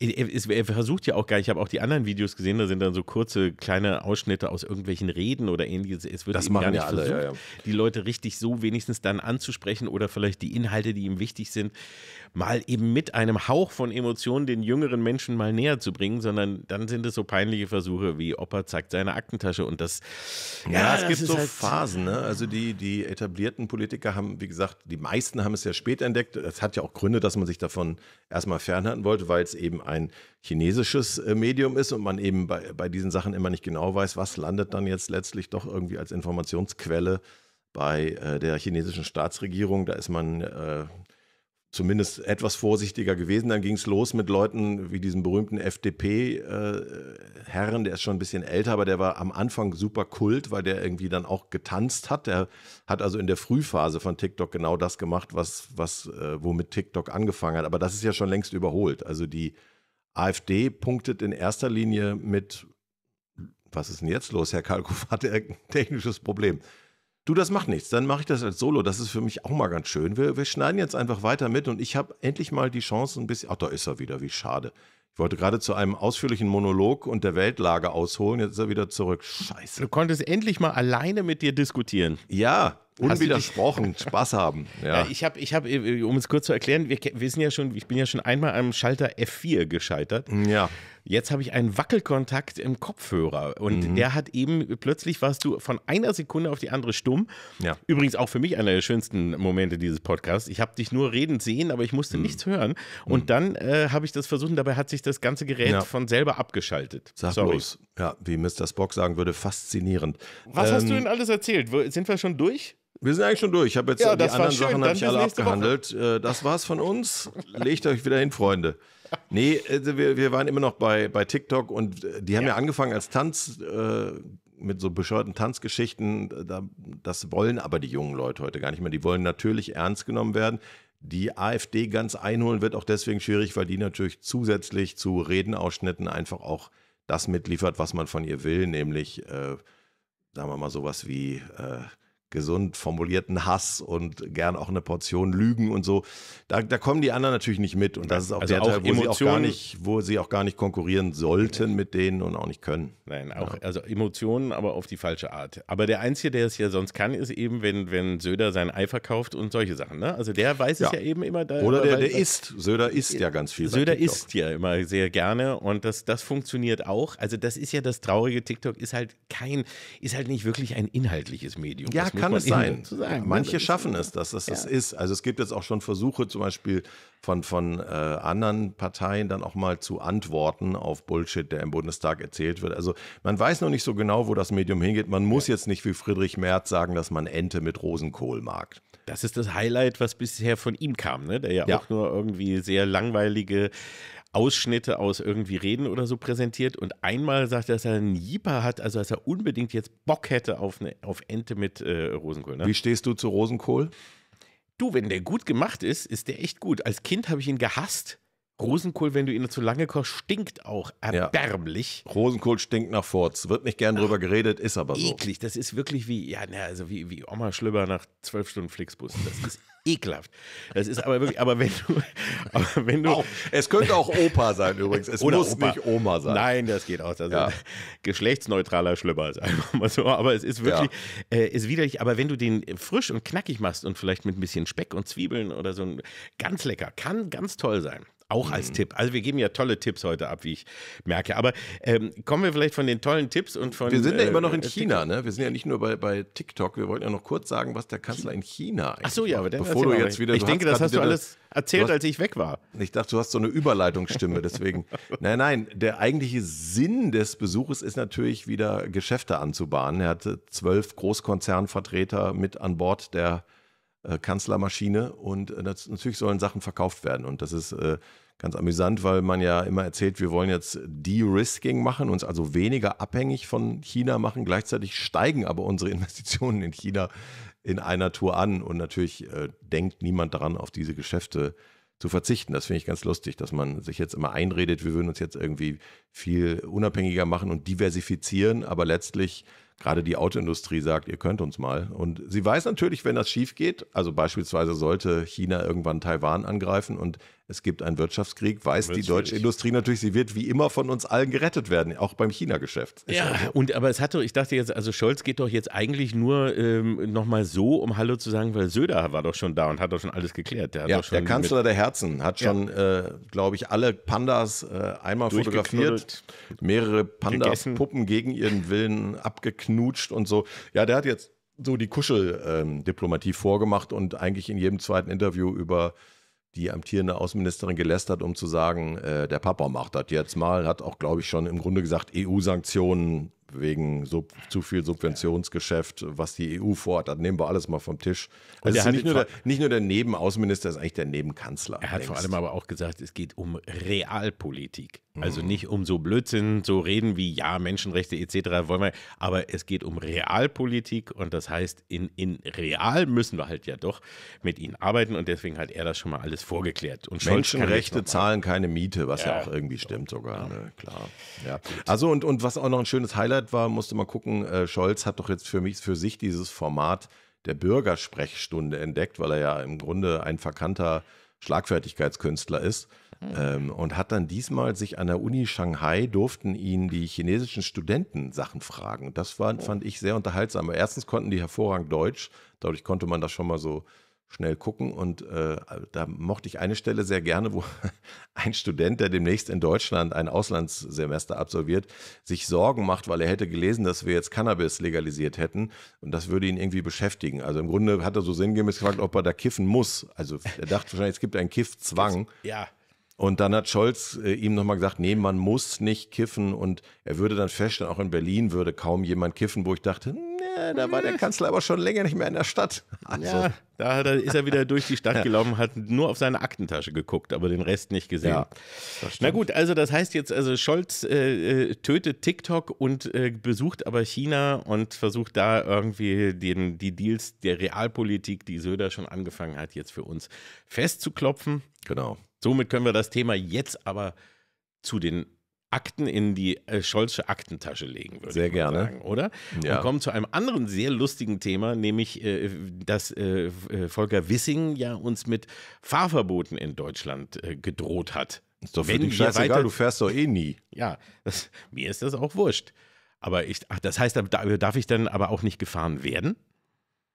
er, versucht ja auch gar, ich habe auch die anderen Videos gesehen, da sind dann so kurze kleine Ausschnitte aus irgendwelchen Reden oder ähnliches. Es wird das eben machen gar nicht ja alle, versucht, ja, ja. die Leute richtig so wenigstens dann anzusprechen oder vielleicht die Inhalte, die ihm wichtig sind, mal eben mit mit einem Hauch von Emotionen den jüngeren Menschen mal näher zu bringen, sondern dann sind es so peinliche Versuche wie Opa zeigt seine Aktentasche und das. Ja, ja es das gibt so halt Phasen. Ne? Also die, die etablierten Politiker haben, wie gesagt, die meisten haben es ja spät entdeckt. Das hat ja auch Gründe, dass man sich davon erstmal fernhalten wollte, weil es eben ein chinesisches äh, Medium ist und man eben bei, bei diesen Sachen immer nicht genau weiß, was landet dann jetzt letztlich doch irgendwie als Informationsquelle bei äh, der chinesischen Staatsregierung. Da ist man äh, zumindest etwas vorsichtiger gewesen. Dann ging es los mit Leuten wie diesem berühmten FDP-Herren, äh, der ist schon ein bisschen älter, aber der war am Anfang super kult, weil der irgendwie dann auch getanzt hat. Der hat also in der Frühphase von TikTok genau das gemacht, was, was äh, womit TikTok angefangen hat. Aber das ist ja schon längst überholt. Also die AfD punktet in erster Linie mit, was ist denn jetzt los, Herr Kalkow *laughs* hatte ein technisches Problem. Du, das macht nichts. Dann mache ich das als Solo. Das ist für mich auch mal ganz schön. Wir, wir schneiden jetzt einfach weiter mit und ich habe endlich mal die Chance, ein bisschen. Ach, da ist er wieder. Wie schade. Ich wollte gerade zu einem ausführlichen Monolog und der Weltlage ausholen. Jetzt ist er wieder zurück. Scheiße. Du konntest endlich mal alleine mit dir diskutieren. Ja, Unwidersprochen, Spaß haben. *laughs* Ja. ja ich habe, ich hab, äh, um es kurz zu erklären, wir wissen ja schon, ich bin ja schon einmal am Schalter F4 gescheitert. Ja. Jetzt habe ich einen Wackelkontakt im Kopfhörer und mhm. der hat eben, plötzlich warst du von einer Sekunde auf die andere stumm. Ja. Übrigens auch für mich einer der schönsten Momente dieses Podcasts. Ich habe dich nur reden sehen, aber ich musste mhm. nichts hören. Und mhm. dann äh, habe ich das versucht und dabei hat sich das ganze Gerät ja. von selber abgeschaltet. Sag Sorry. Bloß. Ja, wie Mr. Spock sagen würde, faszinierend. Was ähm, hast du ähm, denn alles erzählt? Sind wir schon durch? Wir sind eigentlich schon durch. Ich habe jetzt ja, die anderen schön. Sachen habe ich alle abgehandelt. Woche. Äh, das war's von uns. Legt euch wieder hin, Freunde. Nee, äh, wir, wir waren immer noch bei, bei TikTok und äh, die haben ja, ja angefangen als Tanz. Äh, mit so bescheuerten Tanzgeschichten, da, das wollen aber die jungen Leute heute gar nicht mehr. Die wollen natürlich ernst genommen werden. Die AfD ganz einholen wird auch deswegen schwierig, weil die natürlich zusätzlich zu Redenausschnitten einfach auch das mitliefert, was man von ihr will, nämlich, äh, sagen wir mal, sowas wie äh, gesund formulierten Hass und gern auch eine Portion Lügen und so. Da, da kommen die anderen natürlich nicht mit. Und das ist auch also der auch Teil, wo sie auch, gar nicht, wo sie auch gar nicht konkurrieren sollten mit denen und auch nicht können. Nein, auch ja. also Emotionen, aber auf die falsche Art. Aber der Einzige, der es ja sonst kann, ist eben, wenn, wenn Söder sein Ei verkauft und solche Sachen. Ne? Also der weiß ja. es ja eben immer. Da, Oder der, der isst. Söder isst ja ganz viel. Söder isst ja immer sehr gerne und das, das funktioniert auch. Also das ist ja das Traurige. TikTok ist halt kein, ist halt nicht wirklich ein inhaltliches Medium. Ja, kann es sein. Sagen, ne? Manche schaffen es, dass es ja. ist. Also es gibt jetzt auch schon Versuche, zum Beispiel von, von äh, anderen Parteien dann auch mal zu antworten auf Bullshit, der im Bundestag erzählt wird. Also man weiß noch nicht so genau, wo das Medium hingeht. Man muss ja. jetzt nicht wie Friedrich Merz sagen, dass man Ente mit Rosenkohl mag. Das ist das Highlight, was bisher von ihm kam, ne? der ja, ja. auch nur irgendwie sehr langweilige Ausschnitte aus irgendwie Reden oder so präsentiert und einmal sagt er, dass er einen Jeeper hat, also dass er unbedingt jetzt Bock hätte auf, eine, auf Ente mit äh, Rosenkohl. Ne? Wie stehst du zu Rosenkohl? Du, wenn der gut gemacht ist, ist der echt gut. Als Kind habe ich ihn gehasst. Rosenkohl, wenn du ihn zu lange kochst, stinkt auch erbärmlich. Ja. Rosenkohl stinkt nach Furz. Wird nicht gern drüber Ach, geredet, ist aber so. Eklig, das ist wirklich wie, ja, na, also wie, wie Oma Schlüber nach zwölf Stunden Flixbus. Das ist ekelhaft. Das ist aber wirklich, aber wenn du, *laughs* aber wenn du. Auch, es könnte auch Opa sein übrigens. Es muss Opa. nicht Oma sein. Nein, das geht auch. Das also ja. geschlechtsneutraler Schlüpper ist einfach mal so. Aber es ist wirklich, ja. äh, ist widerlich. Aber wenn du den frisch und knackig machst und vielleicht mit ein bisschen Speck und Zwiebeln oder so, ganz lecker, kann ganz toll sein auch als mhm. Tipp. Also wir geben ja tolle Tipps heute ab, wie ich merke. Aber ähm, kommen wir vielleicht von den tollen Tipps und von. Wir sind ja äh, immer noch in äh, China, ne? Wir sind ja nicht nur bei, bei TikTok. Wir wollten ja noch kurz sagen, was der Kanzler in China eigentlich. Ach so, ja, aber dann bevor du jetzt wieder. Ich denke, das hast du alles erzählt, hast, als ich weg war. Ich dachte, du hast so eine Überleitungsstimme, deswegen. *laughs* nein, nein, der eigentliche Sinn des Besuches ist natürlich wieder Geschäfte anzubahnen. Er hatte zwölf Großkonzernvertreter mit an Bord der äh, Kanzlermaschine und äh, natürlich sollen Sachen verkauft werden und das ist ganz amüsant, weil man ja immer erzählt, wir wollen jetzt De-Risking machen, uns also weniger abhängig von China machen. Gleichzeitig steigen aber unsere *laughs* Investitionen in China in einer Tour an und natürlich äh, denkt niemand daran, auf diese Geschäfte zu verzichten. Das finde ich ganz lustig, dass man sich jetzt immer einredet, wir würden uns jetzt irgendwie viel unabhängiger machen und diversifizieren, aber letztlich gerade die Autoindustrie sagt, ihr könnt uns mal. Und sie weiß natürlich, wenn das schief geht, also beispielsweise sollte China irgendwann Taiwan angreifen und es gibt einen Wirtschaftskrieg, weiß die deutsche Industrie natürlich, sie wird wie immer von uns allen gerettet werden, auch beim China-Geschäft. Ja, also. und aber es hat doch, ich dachte jetzt, also Scholz geht doch jetzt eigentlich nur ähm, nochmal so, um Hallo zu sagen, weil Söder war doch schon da und hat doch schon alles geklärt. Der, ja, der Kanzler der Herzen hat schon, ja. äh, glaube ich, alle Pandas äh, einmal fotografiert, mehrere pandas puppen gegen ihren Willen abgeknutscht und so. Ja, der hat jetzt so die Kuscheldiplomatie ähm, vorgemacht und eigentlich in jedem zweiten Interview über die amtierende Außenministerin gelästert, um zu sagen, äh, der Papa macht das jetzt mal, hat auch, glaube ich, schon im Grunde gesagt, EU-Sanktionen wegen Sub, zu viel Subventionsgeschäft, was die EU fordert, dann nehmen wir alles mal vom Tisch. Also er nicht nur, der, nicht nur der Nebenaußenminister, ist eigentlich der Nebenkanzler. Er hat längst. vor allem aber auch gesagt, es geht um Realpolitik. Mhm. Also nicht um so Blödsinn, so reden wie ja, Menschenrechte etc. wollen wir, aber es geht um Realpolitik und das heißt, in, in real müssen wir halt ja doch mit ihnen arbeiten und deswegen hat er das schon mal alles vorgeklärt. Und Menschenrechte zahlen keine Miete, was ja, ja auch irgendwie stimmt sogar. Ja. Ne? Klar. Ja. Also und, und was auch noch ein schönes Highlight Arbeit war, musste man gucken, äh, Scholz hat doch jetzt für mich, für sich dieses Format der Bürgersprechstunde entdeckt, weil er ja im Grunde ein verkannter Schlagfertigkeitskünstler ist. Mhm. Ähm, und hat dann diesmal sich an der Uni Shanghai durften ihn die chinesischen Studenten Sachen fragen. Das war, oh. fand ich sehr unterhaltsam. Erstens konnten die hervorragend Deutsch, dadurch konnte man das schon mal so schnell gucken. Und äh, da mochte ich eine Stelle sehr gerne, wo *laughs* ein Student, der demnächst in Deutschland ein Auslandssemester absolviert, sich Sorgen macht, weil er hätte gelesen, dass wir jetzt Cannabis legalisiert hätten. Und das würde ihn irgendwie beschäftigen. Also im Grunde hat er so sinngemäß gefragt, ob er da kiffen muss. Also er dachte wahrscheinlich, es gibt einen Kiffzwang. Ja. Und dann hat Scholz äh, ihm nochmal gesagt, nee, man muss nicht kiffen. Und er würde dann feststellen, auch in Berlin würde kaum jemand kiffen, wo ich dachte, hm, äh, da war der Kanzler aber schon länger nicht mehr in der Stadt. Also. Ja, da, da ist er wieder durch die Stadt gelaufen, hat nur auf seine Aktentasche geguckt, aber den Rest nicht gesehen. Ja, Na gut, also das heißt jetzt, also Scholz äh, äh, tötet TikTok und äh, besucht aber China und versucht da irgendwie den, die Deals der Realpolitik, die Söder schon angefangen hat, jetzt für uns festzuklopfen. Genau. Somit können wir das Thema jetzt aber zu den Akten in die äh, Scholzsche Aktentasche legen würde. Sehr gerne. Sagen, oder? Ja. kommen zu einem anderen sehr lustigen Thema, nämlich, äh, dass äh, äh Volker Wissing ja uns mit Fahrverboten in Deutschland äh, gedroht hat. Ist doch für Wenn dich scheißegal, weiter... du fährst doch eh nie. Ja, das, mir ist das auch wurscht. Aber ich, ach, das heißt, da darf ich dann aber auch nicht gefahren werden?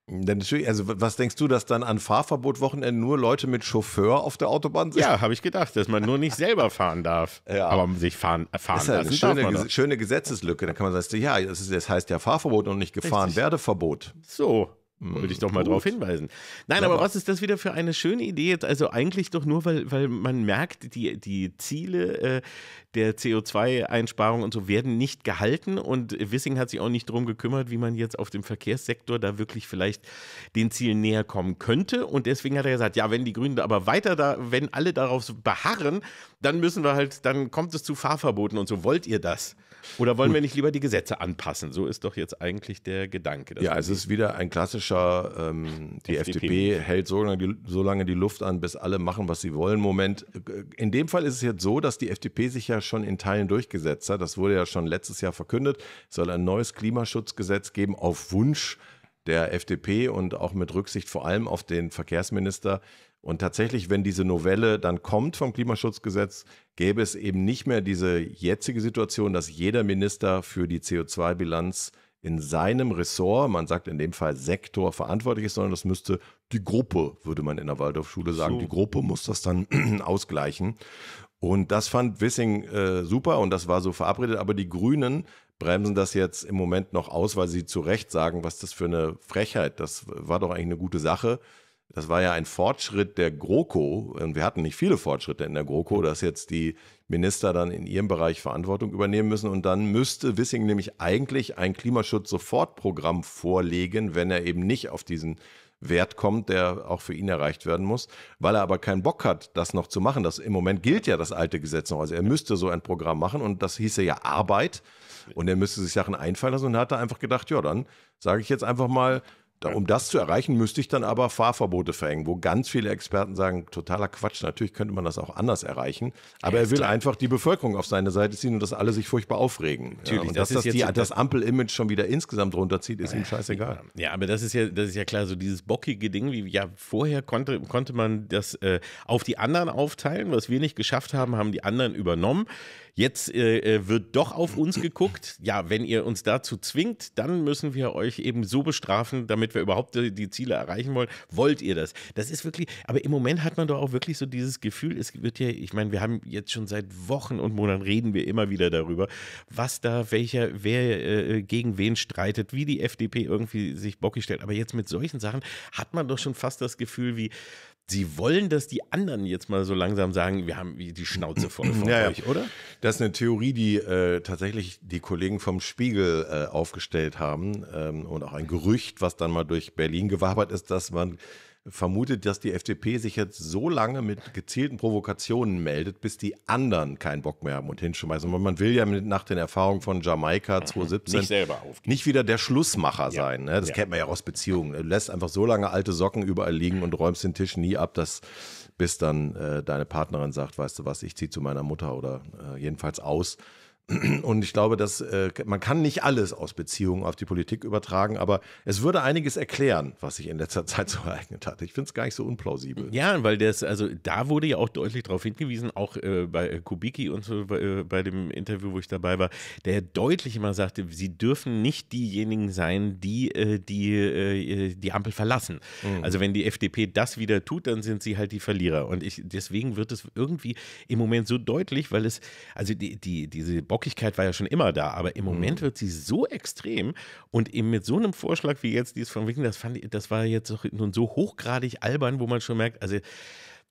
Denn natürlich, also was denkst du, dass dann an Fahrverbot-Wochenenden nur Leute mit Chauffeur auf der Autobahn sind? Ja, habe ich gedacht, dass man nur nicht selber fahren darf. *laughs* Ja. Aber sich fahren, äh, fahren das ist ja eine schöne, Ges schöne Gesetzeslücke. Da kann man sagen, ja, das heißt ja Fahrverbot und nicht Gefahrenwerdeverbot. So. Würde ich doch mm, mal darauf hinweisen. Nein, aber, aber, was ist das wieder für eine schöne Idee? also eigentlich doch nur, weil, weil man merkt, die, die Ziele äh, der CO2-Einsparung und so werden nicht gehalten und Wissing hat sich auch nicht darum gekümmert, wie man jetzt auf dem Verkehrssektor da wirklich vielleicht den Zielen näher kommen könnte. Und deswegen hat er gesagt, ja, wenn die Grünen aber weiter da, wenn alle darauf beharren, dann müssen wir halt, dann kommt es zu Fahrverboten und so. Wollt ihr das? Oder wollen Gut. wir nicht lieber die Gesetze anpassen? So ist doch jetzt eigentlich der Gedanke. Ja, es ist wieder ein klassischer, ähm, die FDP, FDP hält so lange, die, so lange die Luft an, bis alle machen, was sie wollen. Moment, äh, in dem Fall ist es jetzt so, dass die FDP sich ja schon in Teilen durchgesetzt hat. Das wurde ja schon letztes Jahr verkündet. Es soll ein neues Klimaschutzgesetz geben auf Wunsch der FDP und auch mit Rücksicht vor allem auf den Verkehrsminister und tatsächlich, wenn diese Novelle dann kommt vom Klimaschutzgesetz, gäbe es eben nicht mehr diese jetzige Situation, dass jeder Minister für die CO2-Bilanz in seinem Ressort, man sagt in dem Fall Sektor, verantwortlich ist, sondern das müsste die Gruppe, würde man in der Waldorfschule sagen, so. die Gruppe muss das dann *clears throat* ausgleichen. Und das fand Wissing äh, super und das war so verabredet, aber die Grünen bremsen das jetzt im Moment noch aus, weil sie zu Recht sagen, was das für eine Frechheit, das war doch eigentlich eine gute Sache. Das war ja ein Fortschritt der GroKo. Und wir hatten nicht viele Fortschritte in der GroKo, dass jetzt die Minister dann in ihrem Bereich Verantwortung übernehmen müssen. Und dann müsste Wissing nämlich eigentlich ein Klimaschutz-Sofortprogramm vorlegen, wenn er eben nicht auf diesen Wert kommt, der auch für ihn erreicht werden muss, weil er aber keinen Bock hat, das noch zu machen. Das, Im Moment gilt ja das alte Gesetz noch. Also er müsste so ein Programm machen und das hieße ja Arbeit und er müsste sich Sachen einfallen lassen und hat da einfach gedacht, ja, dann sage ich jetzt einfach mal, um das zu erreichen, müsste ich dann aber Fahrverbote verhängen, wo ganz viele Experten sagen, totaler Quatsch, natürlich könnte man das auch anders erreichen. Aber er will einfach die Bevölkerung auf seine Seite ziehen und dass alle sich furchtbar aufregen. Natürlich, ja, und das dass das, das Ampel-Image schon wieder insgesamt runterzieht, ist ihm scheißegal. Ja, aber das ist ja, das ist ja klar, so dieses bockige Ding, wie ja vorher konnte, konnte man das äh, auf die anderen aufteilen. Was wir nicht geschafft haben, haben die anderen übernommen. Jetzt äh, äh, wird doch auf uns geguckt. Ja, wenn ihr uns dazu zwingt, dann müssen wir euch eben so bestrafen, damit wir überhaupt die, die Ziele erreichen wollen. Wollt ihr das? Das ist wirklich, aber im Moment hat man doch auch wirklich so dieses Gefühl, es wird ja, ich meine, wir haben jetzt schon seit Wochen und Monaten reden wir immer wieder darüber, was da, welcher, wer äh, äh gegen wen streitet, wie die FDP irgendwie sich bockig stellt. Aber jetzt mit solchen Sachen hat man doch schon fast das Gefühl wie, sie wollen, dass die anderen jetzt mal so langsam sagen, wir haben die Schnauze voll *clears throat* von ja, euch, oder? Das ist eine Theorie, die äh, tatsächlich die Kollegen vom Spiegel äh, aufgestellt haben ähm, und auch ein Gerücht, was dann mal durch Berlin gewabert ist, dass man vermutet, dass die FDP sich jetzt so lange mit gezielten Provokationen meldet, bis die anderen keinen Bock mehr haben und hinschmeißen. Und man will ja nach den Erfahrungen von Jamaika 2017 mhm. nicht, selber nicht wieder der Schlussmacher sein. Ne? Das ja. kennt man ja aus Beziehungen. Du lässt einfach so lange alte Socken überall liegen und räumst den Tisch nie ab, dass bis dann äh, deine Partnerin sagt, weißt du was, ich ziehe zu meiner Mutter oder äh, jedenfalls aus. Und ich glaube, dass äh, man kann nicht alles aus Beziehungen auf die Politik übertragen, aber es würde einiges erklären, was sich in letzter *laughs* Zeit so ereignet hat. Ich finde es gar nicht so unplausibel. Ja, weil das, also da wurde ja auch deutlich darauf hingewiesen, auch äh, bei äh, Kubicki und so äh, bei dem Interview, wo ich dabei war, der deutlich immer sagte, sie dürfen nicht diejenigen sein, die äh, die, äh, die Ampel verlassen. Mhm. Also wenn die FDP das wieder tut, dann sind sie halt die Verlierer. Und ich, deswegen wird es irgendwie im Moment so deutlich, weil es, also die, die diese Box Bockigkeit war ja schon immer da, aber im mhm. Moment mhm. wird sie so extrem und eben mit so einem Vorschlag wie jetzt dies von Wicken, das fand ich, das war jetzt nun so hochgradig albern, wo man schon merkt, also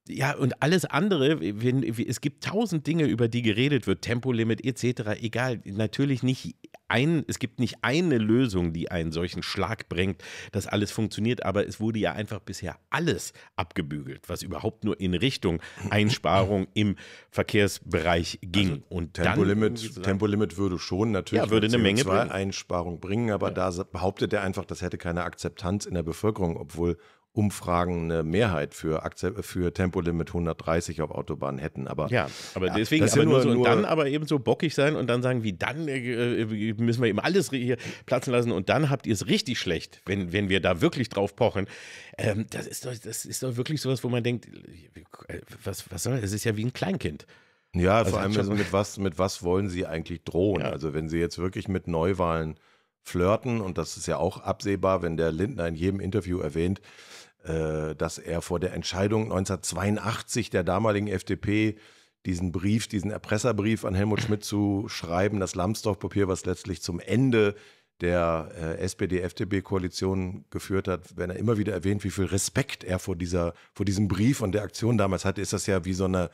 ja, und alles andere, wenn, es gibt tausend Dinge, über die geredet wird, Tempolimit etc., egal, natürlich nicht ein, es gibt nicht eine Lösung, die einen solchen Schlag bringt, dass alles funktioniert, aber es wurde ja einfach bisher alles abgebügelt, was überhaupt nur in Richtung mhm. Einsparung im Verkehrsbereich ging. Also und Tempolimit, Tempolimit würde schon natürlich ja, würde eine CO2 Menge bringen. Einsparung bringen, aber ja. da behauptet er einfach, das hätte keine Akzeptanz in der Bevölkerung, obwohl Umfragen eine Mehrheit für, für Tempolimit 130 auf Autobahnen hätten. Aber, ja, aber deswegen ja, aber nur, so, nur, dann aber eben so bockig sein und dann sagen, wie dann äh, äh müssen wir eben alles hier platzen lassen und dann habt ihr es richtig schlecht, wenn, wenn wir da wirklich drauf pochen. Ähm, das, ist doch, das ist doch wirklich sowas, wo man denkt, äh, was, was soll das? Es ist ja wie ein Kleinkind. Ja, also vor allem mit was, mit was wollen sie eigentlich drohen? Ja. Also wenn sie jetzt wirklich mit Neuwahlen flirten, und das ist ja auch absehbar, wenn der Lindner in jedem Interview erwähnt, äh, dass er vor der Entscheidung 1982 der damaligen FDP diesen Brief, diesen Erpresserbrief an Helmut Schmidt zu schreiben, das Lambsdorff-Papier, was letztlich zum Ende der äh, SPD-FDP-Koalition geführt hat, wenn er immer wieder erwähnt, wie viel Respekt er vor, dieser, vor diesem Brief und der Aktion damals hatte, ist das ja wie so eine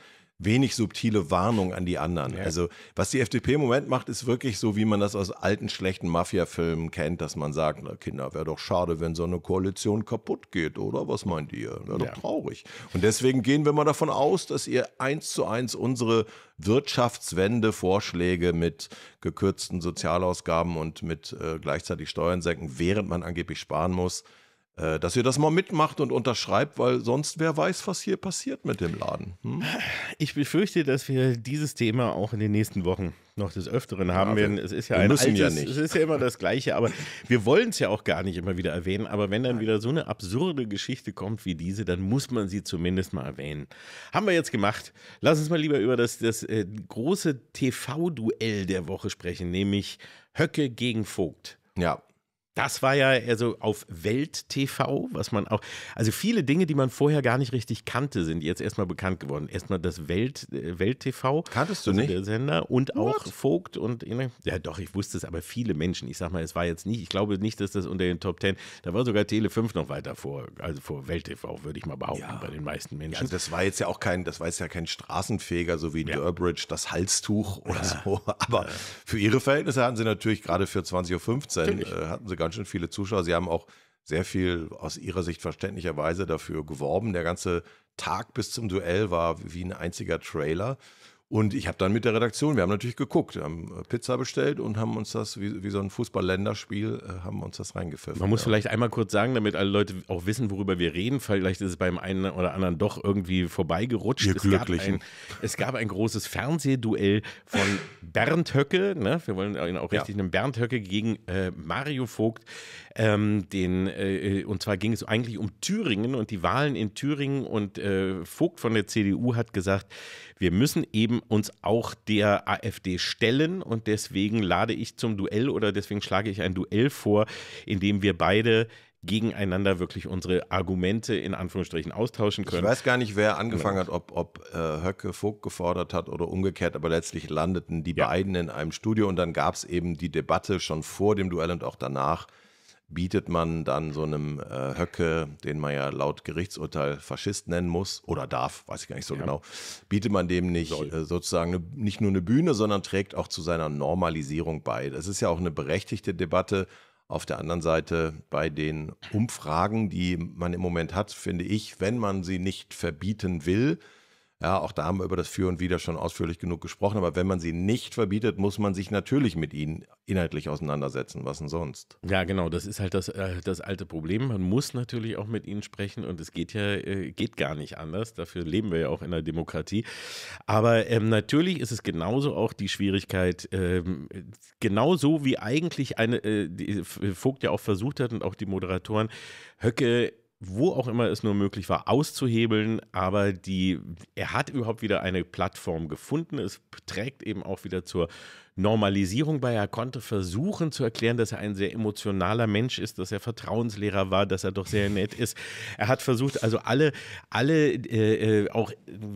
wenig subtile Warnung an die anderen. Ja. Also was die FDP im Moment macht, ist wirklich so, wie man das aus alten schlechten Mafia-Filmen kennt, dass man sagt, na Kinder, wäre doch schade, wenn so eine Koalition kaputt geht, oder? Was meint ihr? Wäre doch ja. traurig. Und deswegen gehen wir mal davon aus, dass ihr eins zu eins unsere Wirtschaftswende-Vorschläge mit gekürzten Sozialausgaben und mit äh, gleichzeitig Steuern senken, während man angeblich sparen muss, äh, dass ihr das mal mitmacht und unterschreibt, weil sonst wer weiß, was hier passiert mit dem Laden. Hm? Ich befürchte, dass wir dieses Thema auch in den nächsten Wochen noch des Öfteren haben ja, werden. Es ist ja wir ein müssen altes, ja nicht. Es ist ja immer das Gleiche, aber wir wollen es ja auch gar nicht immer wieder erwähnen. Aber wenn dann wieder so eine absurde Geschichte kommt wie diese, dann muss man sie zumindest mal erwähnen. Haben wir jetzt gemacht. Lass uns mal lieber über das, das äh, große TV-Duell der Woche sprechen, nämlich Höcke gegen Vogt. Ja. Das war ja also auf Welt-TV, was man auch, also viele Dinge, die man vorher gar nicht richtig kannte, sind jetzt erstmal bekannt geworden. Erstmal das Welt-TV. Welt, äh, Welt Kanntest du also nicht? Der Sender und auch Vogt und, ja doch, ich wusste es, aber viele Menschen, ich sag mal, es war jetzt nicht, ich glaube nicht, dass das unter den Top Ten, da war sogar Tele5 noch weiter vor, also vor Welt-TV, würde ich mal behaupten, ja. bei den meisten Menschen. Ja, also das war jetzt ja auch kein, das war jetzt ja kein Straßenfeger, so wie ja. Durbridge, das Halstuch oder so, *laughs* aber für ihre Verhältnisse hatten sie natürlich gerade für 20.15 Uhr, äh, hatten sie ganz schön viele Zuschauer. Sie haben auch sehr viel aus ihrer Sicht verständlicherweise dafür geworben. Der ganze Tag bis zum Duell war wie ein einziger Trailer. Und ich habe dann mit der Redaktion, wir haben natürlich geguckt, haben äh, Pizza bestellt und haben uns das, wie, wie so ein Fußball-Länderspiel, äh, haben uns das reingepfiffen. Man muss ja. vielleicht einmal kurz sagen, damit alle Leute auch wissen, worüber wir reden. Vielleicht ist es beim einen oder anderen doch irgendwie vorbeigerutscht. Ihr es Gab ein, es gab ein großes Fernsehduell von Bernd Höcke, ne? wir wollen ihn auch richtig ja. nennen, Bernd Höcke gegen äh, Mario Vogt. Ähm, den, äh, und zwar ging es eigentlich um Thüringen und die Wahlen in Thüringen und äh, Vogt von der CDU hat gesagt, wir müssen eben uns auch der AfD stellen und deswegen lade ich zum Duell oder deswegen schlage ich ein Duell vor, in dem wir beide gegeneinander wirklich unsere Argumente in Anführungsstrichen austauschen können. Ich weiß gar nicht, wer genau. angefangen hat, ob, ob äh, Höcke Vogt gefordert hat oder umgekehrt, aber letztlich landeten die ja. beiden in einem Studio und dann gab es eben die Debatte schon vor dem Duell und auch danach bietet man dann so einem äh, Höcke, den man ja laut Gerichtsurteil Faschist nennen muss oder darf, weiß ich gar nicht so ja. genau, bietet man dem nicht äh, sozusagen eine, nicht nur eine Bühne, sondern trägt auch zu seiner Normalisierung bei. Das ist ja auch eine berechtigte Debatte. Auf der anderen Seite bei den Umfragen, die man im Moment hat, finde ich, wenn man sie nicht verbieten will, ja, auch da haben wir über das Für und Wider schon ausführlich genug gesprochen. Aber wenn man sie nicht verbietet, muss man sich natürlich mit ihnen inhaltlich auseinandersetzen. Was denn sonst? Ja, genau. Das ist halt das, äh, das alte Problem. Man muss natürlich auch mit ihnen sprechen und es geht ja äh, geht gar nicht anders. Dafür leben wir ja auch in einer Demokratie. Aber ähm, natürlich ist es genauso auch die Schwierigkeit, ähm, genauso wie eigentlich eine äh, Vogt ja auch versucht hat und auch die Moderatoren, Höcke wo auch immer es nur möglich war, auszuhebeln. Aber die, er hat überhaupt wieder eine Plattform gefunden. Es trägt eben auch wieder zur Normalisierung bei. Er konnte versuchen zu erklären, dass er ein sehr emotionaler Mensch ist, dass er Vertrauenslehrer war, dass er doch sehr nett ist. Er hat versucht, also alle, alle äh, äh auch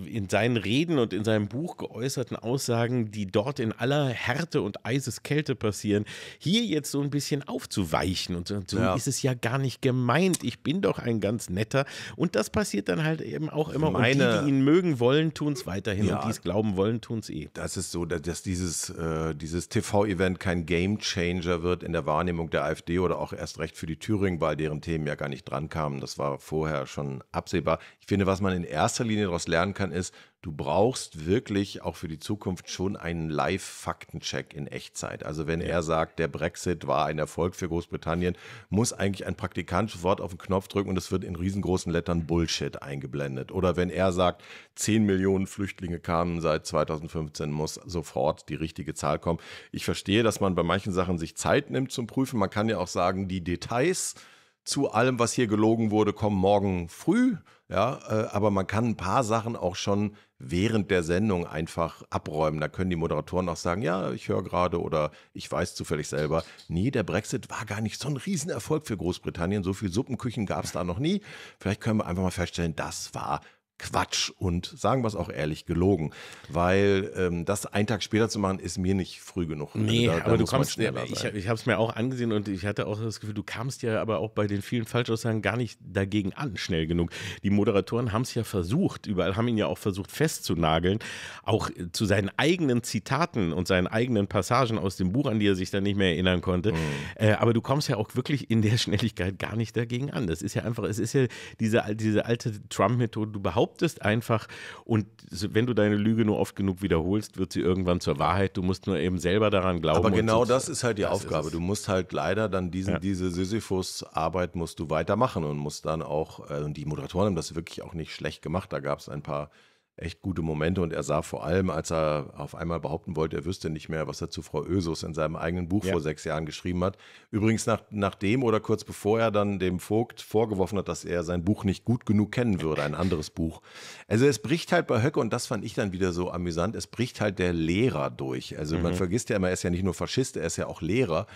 in seinen Reden und in seinem Buch geäußerten Aussagen, die dort in aller Härte und Eiseskälte passieren, hier jetzt so ein bisschen aufzuweichen. Und so, so ja. ist es ja gar nicht gemeint. Ich bin doch ein ganz netter. Und das passiert dann halt eben auch immer. Meine, und die, die ihn mögen wollen, tun es weiterhin. Ja, und die es glauben wollen, tun es eh. Das ist so, dass dieses. Äh äh, dieses TV-Event kein Gamechanger wird in der Wahrnehmung der AfD oder auch erst recht für die Thüringen, weil deren Themen ja gar nicht dran kamen. Das war vorher schon absehbar. Ich finde, was man in erster Linie daraus lernen kann, ist, du brauchst wirklich auch für die Zukunft schon einen Live-Faktencheck in Echtzeit. Also wenn ja. er sagt, der Brexit war ein Erfolg für Großbritannien, muss eigentlich ein Praktikant sofort auf den Knopf drücken und es wird in riesengroßen Lettern Bullshit eingeblendet. Oder wenn er sagt, 10 Millionen Flüchtlinge kamen seit 2015, muss sofort die richtige Zahl kommen. Ich verstehe, dass man bei manchen Sachen sich Zeit nimmt zum Prüfen. Man kann ja auch sagen, die Details zu allem, was hier gelogen wurde, kommen morgen früh. Ja, äh, aber man kann ein paar Sachen auch schon während der Sendung einfach abräumen. Da können die Moderatoren auch sagen, ja, ich höre gerade oder ich weiß zufällig selber. Nee, der Brexit war gar nicht so ein Riesenerfolg für Großbritannien. So viel Suppenküchen gab es da noch nie. Vielleicht können wir einfach mal feststellen, das war Quatsch und sagen wir es auch ehrlich, gelogen. Weil ähm, das einen Tag später zu machen, ist mir nicht früh genug. Also nee, also da, aber du kommst, schneller. ich, ich habe es mir auch angesehen und ich hatte auch das Gefühl, du kamst ja aber auch bei den vielen Falschaussagen gar nicht dagegen an, schnell genug. Die Moderatoren haben es ja versucht, überall haben ihn ja auch versucht festzunageln, auch äh, zu seinen eigenen Zitaten und seinen eigenen Passagen aus dem Buch, an die er sich dann nicht mehr erinnern konnte. Mhm. Äh, aber du kommst ja auch wirklich in der *laughs* Schnelligkeit gar nicht dagegen an. Das ist ja einfach, es ist ja diese, diese alte Trump-Methode, du behauptest behauptest einfach und wenn du deine Lüge nur oft genug wiederholst, wird sie irgendwann zur Wahrheit. Du musst nur eben selber daran glauben. Aber genau das ist halt die Aufgabe. Du musst halt leider dann diesen, ja. diese Sisyphus-Arbeit musst du weitermachen und musst dann auch, äh, und die Moderatoren haben das wirklich auch nicht schlecht gemacht. Da gab es ein paar echt gute Momente und er sah vor allem, als er auf einmal behaupten wollte, er wüsste nicht mehr, was er zu Frau Ösus in seinem eigenen Buch ja. vor sechs Jahren geschrieben hat. Übrigens nach, nachdem oder kurz bevor er dann dem Vogt vorgeworfen hat, dass er sein Buch nicht gut genug kennen würde, ein anderes Buch. Also es bricht halt bei Höcke und das fand ich dann wieder so amüsant, es bricht halt der Lehrer durch. Also mhm. man vergisst ja immer, er ist ja nicht nur Faschist, er ist ja auch Lehrer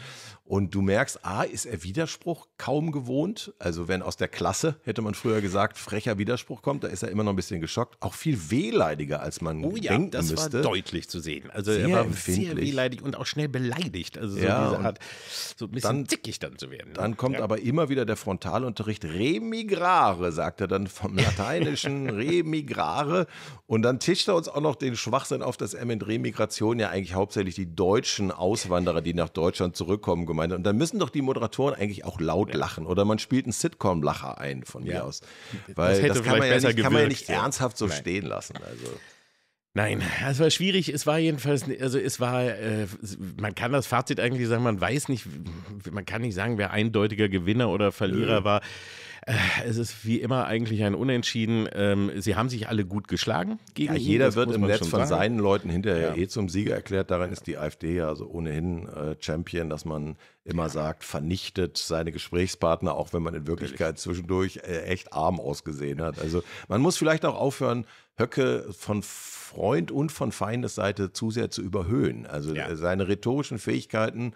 und du merkst, A, ist er Widerspruch kaum gewohnt. Also wenn aus der Klasse, hätte man früher gesagt, frecher Widerspruch kommt, da ist er immer noch ein bisschen geschockt. Auch viel wehleidiger, als man oh ja, denken das müsste. war deutlich zu sehen. Also sehr er war sehr wehleidig und auch schnell beleidigt. Also so ja, diese Art, so ein bisschen dann, zickig dann zu werden. Ne? Dann kommt ja. aber immer wieder der Frontalunterricht, remigrare, sagt er dann vom Lateinischen, *laughs* remigrare. Und dann tischt er uns auch noch den Schwachsinn auf, dass er mit Remigration ja eigentlich hauptsächlich die deutschen Auswanderer, die nach Deutschland zurückkommen, gemacht meine. Und dann müssen doch die Moderatoren eigentlich auch laut lachen oder man spielt einen Sitcom-Lacher ein von mir aus. Weil das, das kann, man ja, nicht, gewirkt, kann, man ja nicht, so. ernsthaft so Nein. stehen lassen. Also. Nein, es war schwierig. Es war jedenfalls, also es war, äh, man kann das Fazit eigentlich sagen, man weiß nicht, man kann nicht sagen, wer eindeutiger Gewinner oder Verlierer war. Äh, es ist wie immer eigentlich ein Unentschieden. Ähm, sie haben sich alle gut geschlagen gegen ja, Jeder ihn, wird im Netz von sagen. seinen Leuten hinterher ja. eh zum Sieger erklärt. Daran ist die AfD ja also ohnehin äh, Champion, dass man immer sagt, vernichtet seine Gesprächspartner, auch wenn man in Wirklichkeit zwischendurch äh, echt arm ausgesehen hat. Also man muss vielleicht auch aufhören, Höcke von Freund und von Feindesseite zu sehr zu überhöhen. Also ja. seine rhetorischen Fähigkeiten,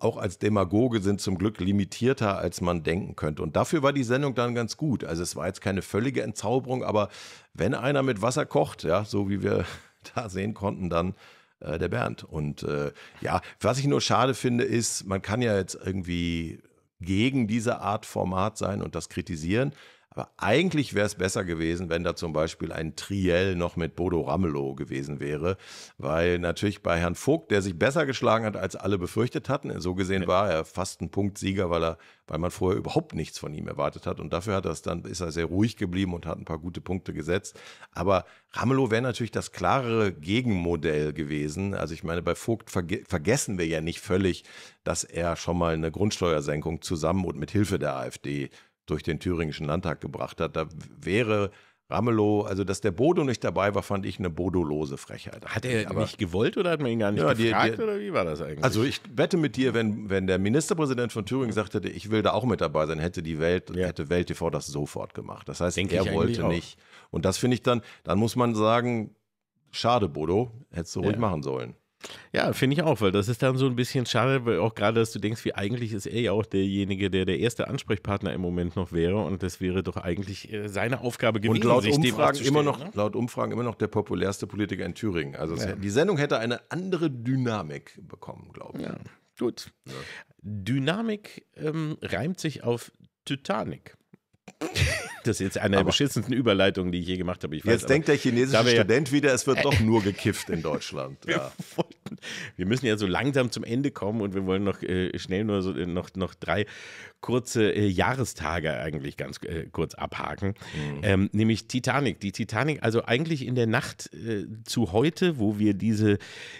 auch als Demagoge, sind zum Glück limitierter, als man denken könnte. Und dafür war die Sendung dann ganz gut. Also es war jetzt keine völlige Entzauberung, aber wenn einer mit Wasser kocht, ja, so wie wir *laughs* da sehen konnten, dann äh, der Bernd. Und äh, ja, was ich nur schade finde, ist, man kann ja jetzt irgendwie gegen diese Art Format sein und das kritisieren. Aber eigentlich wäre es besser gewesen, wenn da zum Beispiel ein Triell noch mit Bodo Ramelow gewesen wäre, weil natürlich bei Herrn Vogt, der sich besser geschlagen hat, als alle befürchtet hatten, so gesehen war er fast ein Punktsieger, weil er, weil man vorher überhaupt nichts von ihm erwartet hat und dafür hat er es dann, ist er sehr ruhig geblieben und hat ein paar gute Punkte gesetzt. Aber Ramelow wäre natürlich das klarere Gegenmodell gewesen. Also ich meine, bei Vogt verge vergessen wir ja nicht völlig, dass er schon mal eine Grundsteuersenkung zusammen und mit Hilfe der AfD durch den Thüringischen Landtag gebracht hat. Da wäre Ramelow, also dass der Bodo nicht dabei war, fand ich eine bodolose Frechheit. Hat er Aber, nicht gewollt oder hat man ihn gar nicht ja, gefragt die, die, oder wie war das eigentlich? Also ich wette mit dir, wenn, wenn der Ministerpräsident von Thüringen gesagt hätte, ich will da auch mit dabei sein, hätte die Welt, ja. hätte Welt TV das sofort gemacht. Das heißt, Denke er wollte nicht. Und das finde ich dann, dann muss man sagen, schade Bodo, hättest du ja. ruhig machen sollen. Ja, finde ich auch, weil das ist dann so ein bisschen schade, weil auch gerade, dass du denkst, wie eigentlich ist er ja auch derjenige, der der erste Ansprechpartner im Moment noch wäre und das wäre doch eigentlich äh, seine Aufgabe gewesen. Und laut, Umfragen, immer noch, ne? laut Umfragen immer noch der populärste Politiker in Thüringen. Also ja. die Sendung hätte eine andere Dynamik bekommen, glaube ich. Ja, gut. Ja. Dynamik ähm, reimt sich auf Titanic. Das ist jetzt eine der beschissensten Überleitungen, die ich je gemacht habe. Ich weiß, jetzt aber, denkt der chinesische Student wieder, es wird äh, doch nur gekifft in Deutschland. wir, ja. wir, müssen ja so langsam zum Ende kommen und wir wollen noch äh, schnell nur so, äh, noch, noch drei kurze äh, Jahrestage eigentlich ganz äh, kurz abhaken. Mhm. Ähm, nämlich Titanic. Die Titanic, also eigentlich in der Nacht äh, zu heute, wo wir diese,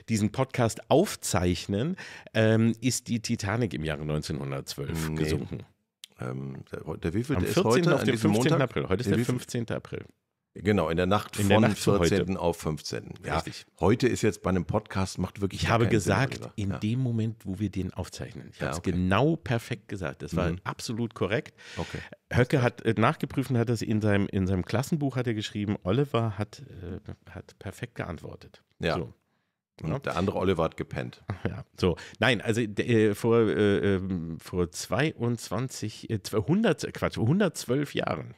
diesen Podcast aufzeichnen, ähm, ist die Titanic im Jahre 1912 nee. gesunken ähm, der, der wievielte ist heute? Auf den 15. Montag? April. Heute ist der 15. April. Genau, in der Nacht in von der Nacht 14. auf 15. Ja, Richtig. Heute ist jetzt bei einem Podcast, macht wirklich. Ich habe gesagt, Sinn, in ja. dem Moment, wo wir den aufzeichnen. Ich ja, habe es genau perfekt gesagt. Das war mhm. absolut korrekt. Okay. Höcke hat äh, nachgeprüft und hat das in seinem, in seinem Klassenbuch hat er geschrieben, Oliver hat, äh, hat perfekt geantwortet. Ja. So. Ja. Der andere Oliver hat gepennt. *laughs* Ja, so. Nein, also äh, vor, äh, ähm, vor 22, äh, 100, äh, Quatsch, 112 Jahren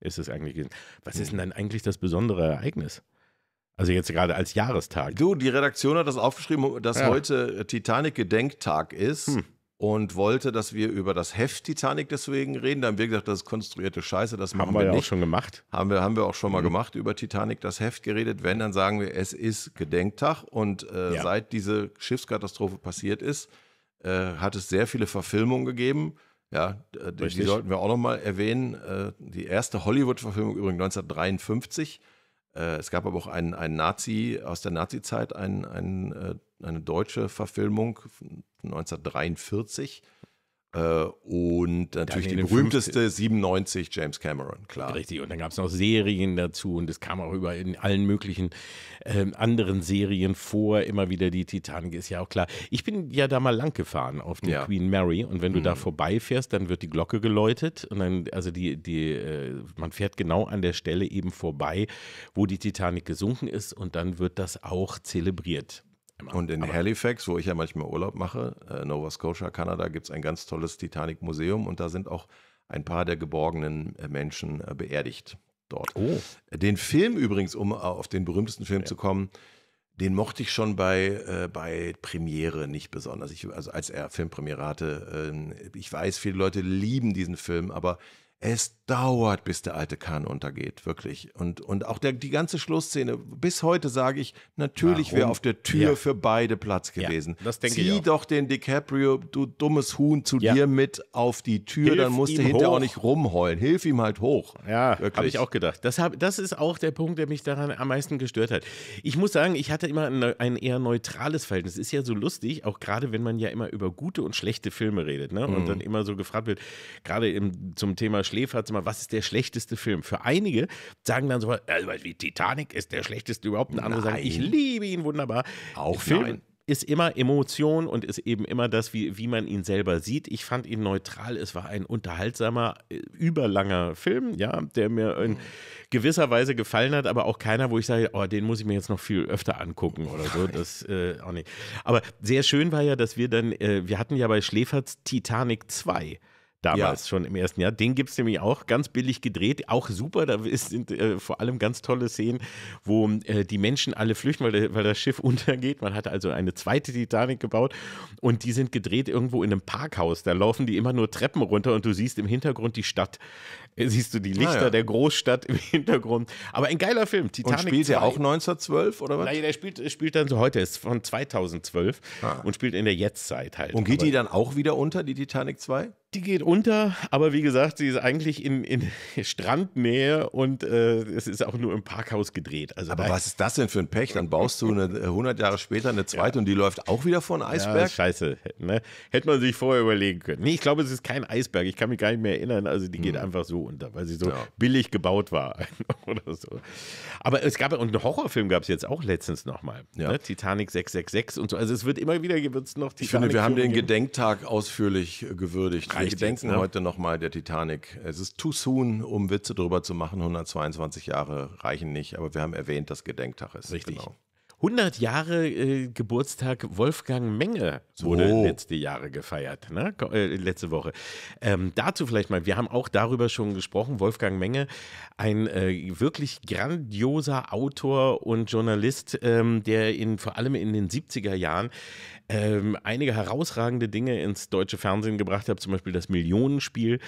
ist es eigentlich gewesen. Was ist hm. denn dann eigentlich das besondere Ereignis? Also jetzt gerade als Jahrestag. Du, die Redaktion hat das aufgeschrieben, dass ja. heute Titanic-Gedenktag ist. Hm und wollte, dass wir über das Heft Titanic deswegen reden. Da haben wir gesagt, das ist konstruierte Scheiße, das haben wir, wir ja nicht. auch schon gemacht. Haben wir, haben wir auch schon mal mhm. gemacht, über Titanic das Heft geredet. Wenn, dann sagen wir, es ist Gedenktag und äh, ja. seit diese Schiffskatastrophe passiert ist, äh, hat es sehr viele Verfilmungen gegeben. Ja, die, die, sollten wir auch nochmal erwähnen. Äh, die erste Hollywood-Verfilmung übrigens 1953. Äh, es gab aber auch einen, einen Nazi aus der Nazi-Zeit, einen, einen äh, eine deutsche Verfilmung 1943. Äh, und natürlich die berühmteste 50. 97 James Cameron, klar. Richtig, und dann gab es noch Serien dazu und es kam auch über in allen möglichen äh, anderen Serien vor, immer wieder die Titanic, ist ja auch klar. Ich bin ja da mal lang gefahren auf die ja. Queen Mary und wenn du mhm. da vorbeifährst, dann wird die Glocke geläutet und dann, also die, die, äh, man fährt genau an der Stelle eben vorbei, wo die Titanic gesunken ist und dann wird das auch zelebriert. Immer. Und in Aber Halifax, wo ich ja manchmal Urlaub mache, äh, Nova Scotia, Kanada, gibt es ein ganz tolles Titanic-Museum und da sind auch ein paar der geborgenen äh, Menschen äh, beerdigt dort. Oh. Den Film übrigens, um auf den berühmtesten Film ja. zu kommen, den mochte ich schon bei, äh, bei Premiere nicht besonders. Ich, also als er Filmpremiere hatte. Äh, ich weiß, viele Leute lieben diesen Film, aber es dauert, bis der alte Kahn untergeht, wirklich. Und, und auch der, die ganze Schlussszene, bis heute sage ich, natürlich wäre auf der Tür ja. für beide Platz gewesen. Ja, das denke Zieh ich auch. doch den DiCaprio, du dummes Huhn, zu ja. dir mit auf die Tür, Hilf dann musst du hinterher auch nicht rumheulen. Hilf ihm halt hoch. Ja, habe ich auch gedacht. Das, hab, das ist auch der Punkt, der mich daran am meisten gestört hat. Ich muss sagen, ich hatte immer ein, ein eher neutrales Verhältnis. Ist ja so lustig, auch gerade wenn man ja immer über gute und schlechte Filme redet ne? und mhm. dann immer so gefragt wird, gerade zum Thema Schläfer hat mal, was ist der schlechteste Film? Für einige sagen dann so, äh, also wie Titanic ist der schlechteste überhaupt. Und andere Nein. sagen, ich liebe ihn wunderbar. Auch Film. Nein ist immer Emotion und ist eben immer das, wie, wie man ihn selber sieht. Ich fand ihn neutral. Es war ein unterhaltsamer, äh, überlanger Film, ja, der mir in mhm. gewisser Weise gefallen hat, aber auch keiner, wo ich sage, oh, den muss ich mir jetzt noch viel öfter angucken oder so. Das äh, auch nicht. Aber sehr schön war ja, dass wir dann, äh, wir hatten ja bei Schläferts Titanic 2 damals ja. schon im ersten Jahr. Den gibt es nämlich auch ganz billig gedreht, auch super. Da sind äh, vor allem ganz tolle Szenen, wo äh, die Menschen alle flüchten, weil, weil, das Schiff *laughs* untergeht. Man hat also eine zweite Titanic gebaut und die sind gedreht irgendwo in einem Parkhaus. Da laufen die immer nur Treppen runter und du siehst im Hintergrund die Stadt. Äh, siehst du die Lichter ah, ja. der Großstadt im Hintergrund. Aber ein geiler Film, Titanic. Und spielt ja auch 1912 oder was? Nein, der spielt, spielt dann so heute, ist von 2012 ah. und spielt in der Jetztzeit halt. Und geht Aber die dann auch wieder unter, die Titanic 2? Die geht unter, aber wie gesagt, sie ist eigentlich in, in Strandnähe und äh, es ist auch nur im Parkhaus gedreht. Also aber was ist das denn für ein Pech? Dann baust du eine, 100 äh, Jahre später eine zweite ja. und die läuft auch wieder vor ein Eisberg? Ja, scheiße, ne? hätte man sich vorher überlegen können. Nee, ich glaube, es ist kein Eisberg. Ich kann mich gar nicht mehr erinnern. Also die geht hm. einfach so unter, weil sie so ja. billig gebaut war *laughs* oder so. Aber es gab, und einen Horrorfilm gab es jetzt auch letztens nochmal. Ja. Ne? Titanic 666 und so. Also es wird immer wieder wird's noch Titanic Ich finde, wir haben den Gedenktag ausführlich gewürdigt wir gedenken ne? heute nochmal der Titanic. Es ist too soon, um Witze drüber zu machen. 122 Jahre reichen nicht, aber wir haben erwähnt, dass Gedenktag ist. Richtig. Genau. 100 Jahre äh, Geburtstag Wolfgang Menge wurde so. letzte Jahre gefeiert, ne? äh, letzte Woche. Ähm, dazu vielleicht mal, wir haben auch darüber schon gesprochen, Wolfgang Menge, ein äh, wirklich grandioser Autor und Journalist, ähm, der in, vor allem in den 70er Jahren ähm, einige herausragende Dinge ins deutsche Fernsehen gebracht habe, zum Beispiel das Millionenspiel,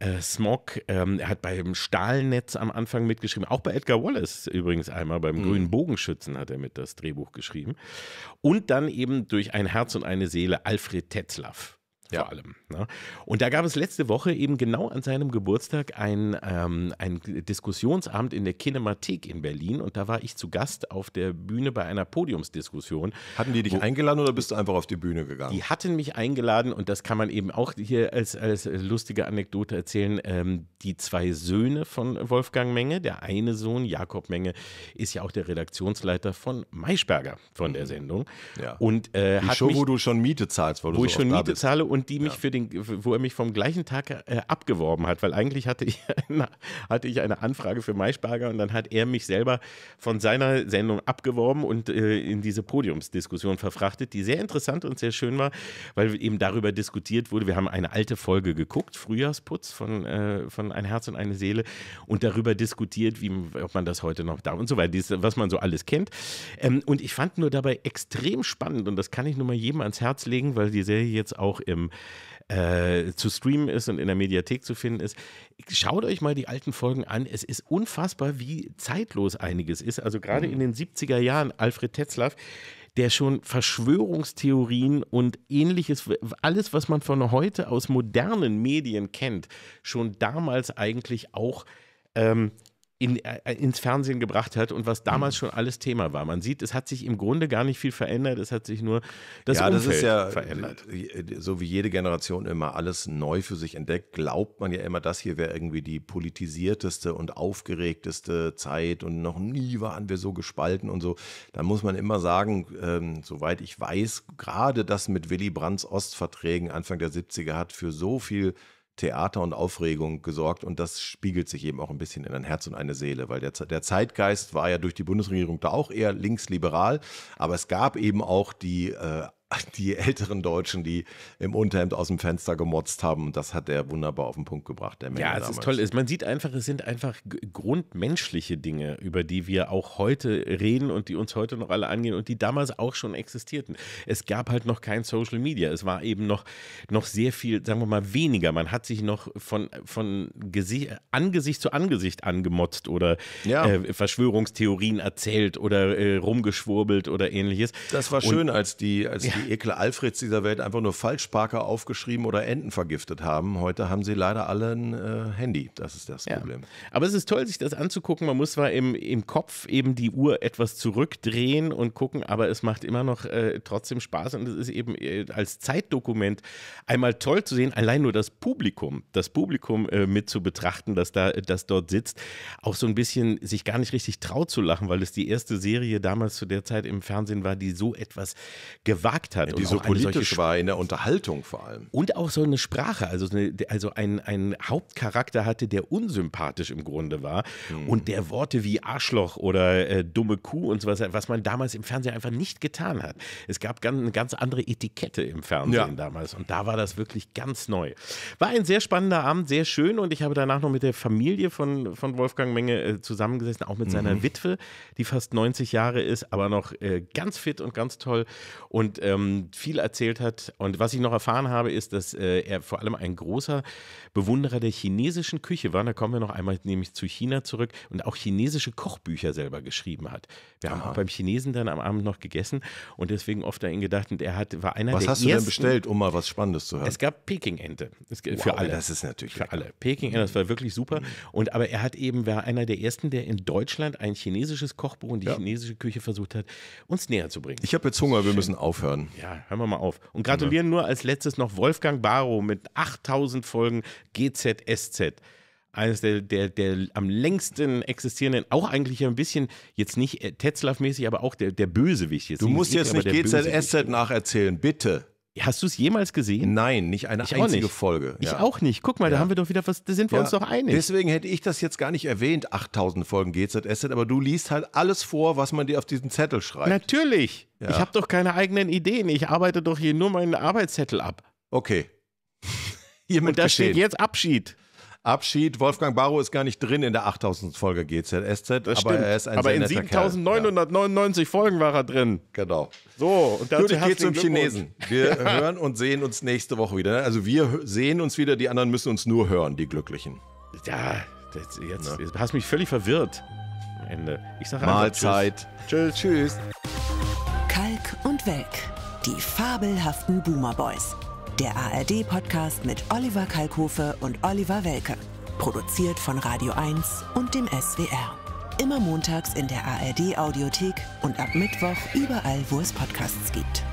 äh, Smog, ähm, er hat beim Stahlnetz am Anfang mitgeschrieben, auch bei Edgar Wallace übrigens einmal, beim mhm. Grünen Bogenschützen hat er mit das Drehbuch geschrieben. Und dann eben durch ein Herz und eine Seele Alfred Tetzlaff ja. vor allem. Ne? Und da gab es letzte Woche eben genau an seinem Geburtstag ein, ähm, ein Diskussionsabend in der Kinematik in Berlin und da war ich zu Gast auf der Bühne bei einer Podiumsdiskussion. Hatten die dich eingeladen oder bist du einfach auf die Bühne gegangen? Die hatten mich eingeladen und das kann man eben auch hier als, als lustige Anekdote erzählen. Ähm, die zwei Söhne von Wolfgang Menge, der eine Sohn, Jakob Menge, ist ja auch der Redaktionsleiter von Maischberger, von der mhm. Sendung. Ja. Und, äh, Die Show, mich, wo du schon Miete zahlst, wo du so ich schon Miete zahle und und die mich ja. für den, wo er mich vom gleichen Tag äh, abgeworben hat, weil eigentlich hatte ich, *laughs* eine, hatte ich eine Anfrage für Maischberger und dann hat er mich selber von seiner Sendung abgeworben und äh, in diese Podiumsdiskussion verfrachtet, die sehr interessant und sehr schön war, weil eben darüber diskutiert wurde. Wir haben eine alte Folge geguckt, Frühjahrsputz von, äh, von Ein Herz und eine Seele und darüber diskutiert, wie, ob man das heute noch darf und so weiter, dies, was man so alles kennt. Ähm, und ich fand nur dabei extrem spannend und das kann ich nur mal jedem ans Herz legen, weil die Serie jetzt auch im ähm, äh, zu streamen ist und in der Mediathek zu finden ist. Schaut euch mal die alten Folgen an. Es ist unfassbar, wie zeitlos einiges ist. Also gerade mhm. in den 70er Jahren, Alfred Tetzlaff, der schon Verschwörungstheorien und ähnliches, alles, was man von heute aus modernen Medien kennt, schon damals eigentlich auch ähm, in, äh, ins Fernsehen gebracht hat und was damals mhm. schon alles Thema war. Man sieht, es hat sich im Grunde gar nicht viel verändert, es hat sich nur das, ja, Umfeld das ist ja, verändert. So wie jede Generation immer alles neu für sich entdeckt, glaubt man ja immer, das hier wäre irgendwie die politisierteste und aufgeregteste Zeit und noch nie waren wir so gespalten und so. Da muss man immer sagen, ähm, soweit ich weiß, gerade das mit Willy Brandts Ostverträgen Anfang der 70er hat für so viel Theater und Aufregung gesorgt und das spiegelt sich eben auch ein bisschen in ein Herz und eine Seele, weil der, der Zeitgeist war ja durch die Bundesregierung da auch eher linksliberal, aber es gab eben auch die äh, die älteren Deutschen, die im Unterhemd aus dem Fenster gemotzt haben. Und das hat er wunderbar auf den Punkt gebracht. Der Menge ja, es damals. ist toll. Man sieht einfach, es sind einfach grundmenschliche Dinge, über die wir auch heute reden und die uns heute noch alle angehen und die damals auch schon existierten. Es gab halt noch kein Social Media. Es war eben noch, noch sehr viel, sagen wir mal, weniger. Man hat sich noch von, von Gesicht, Angesicht zu Angesicht angemotzt oder ja. äh, Verschwörungstheorien erzählt oder äh, rumgeschwurbelt oder ähnliches. Das war schön, und, als die, als die ja die ekle Alfreds dieser Welt einfach nur Falschparker aufgeschrieben oder Enten vergiftet haben. Heute haben sie leider alle ein äh, Handy. Das ist das ja. Problem. Aber es ist toll, sich das anzugucken. Man muss zwar im, im Kopf eben die Uhr etwas zurückdrehen und gucken, aber es macht immer noch äh, trotzdem Spaß und es ist eben äh, als Zeitdokument einmal toll zu sehen, allein nur das Publikum, das Publikum äh, mit zu betrachten, das, da, das dort sitzt, auch so ein bisschen sich gar nicht richtig traut zu lachen, weil es die erste Serie damals zu der Zeit im Fernsehen war, die so etwas gewagt bewegt hat. Ja, die und so politisch war in der Unterhaltung vor allem. Und auch so eine Sprache, also, eine, also ein, ein Hauptcharakter hatte, der unsympathisch im Grunde war mhm. und der Worte wie Arschloch oder äh, dumme Kuh und sowas, was, man damals im Fernsehen einfach nicht getan hat. Es gab ganz, eine ganz andere Etikette im Fernsehen ja. damals und da war das wirklich ganz neu. War ein sehr spannender Abend, sehr schön und ich habe danach noch mit der Familie von, von Wolfgang Menge äh, zusammengesessen, auch mit mhm. seiner Witwe, die fast 90 Jahre ist, aber noch äh, ganz fit und ganz toll und äh, ähm, viel erzählt hat. Und was ich noch erfahren habe, ist, dass äh, er vor allem ein großer Bewunderer der chinesischen Küche war. Da kommen wir noch einmal nämlich zu China zurück und auch chinesische Kochbücher selber geschrieben hat. Wir haben auch beim Chinesen dann am Abend noch gegessen und deswegen oft an ihn gedacht. Und er hat, war einer was der Was hast du denn bestellt, um mal was Spannendes zu hören? Es gab Peking-Ente. Wow, für alle. Das ist natürlich. Für lecker. alle. Peking-Ente, das war wirklich super. Mhm. Und, aber er hat eben, war einer der ersten, der in Deutschland ein chinesisches Kochbuch und die ja. chinesische Küche versucht hat, uns näher zu bringen. Ich habe jetzt Hunger, wir müssen aufhören. Mann. Ja, hören wir mal auf. Und gratulieren ja. nur als letztes noch Wolfgang Barrow mit 8000 Folgen GZSZ. Eines der, der, der am längsten existierenden, auch eigentlich ein bisschen, jetzt nicht äh, Tetzlaff-mäßig, aber auch der, der Bösewicht. Jetzt du musst jetzt nicht GZSZ nacherzählen, bitte. Hast du es jemals gesehen? Nein, nicht eine ich einzige nicht. Folge. Ja. Ich auch nicht. Guck mal, ja. da haben wir doch wieder was, da sind wir ja. uns doch einig. Deswegen hätte ich das jetzt gar nicht erwähnt, 8000 Folgen GZSZ, aber du liest halt alles vor, was man dir auf diesen Zettel schreibt. Natürlich. Ich habe doch keine eigenen Ideen. Ich arbeite doch hier nur meinen Arbeitszettel ab. Okay. *laughs* Hiermit Und da geschehen. steht jetzt Abschied. Abschied. Wolfgang Barrow ist gar nicht drin in der 8000. Folge GZSZ, das aber er ist ein Aber in 7999 ja. Folgen war er drin. Genau. So, und dazu Gut, ich zum Chinesen. Wir ja. *laughs* hören und sehen uns nächste Woche wieder. Also wir sehen uns wieder, die anderen müssen uns nur hören, die Glücklichen. Ja, jetzt, jetzt, jetzt hast mich völlig verwirrt. Ende. Ich sage Mahlzeit. Tschüss. tschüss. Kalk und Welk, die fabelhaften Boomer Boys. Der ARD-Podcast mit Oliver Kalkofe und Oliver Welke. Produziert von Radio 1 und dem SWR. Immer montags in der ARD-Audiothek und ab Mittwoch überall, wo es Podcasts gibt.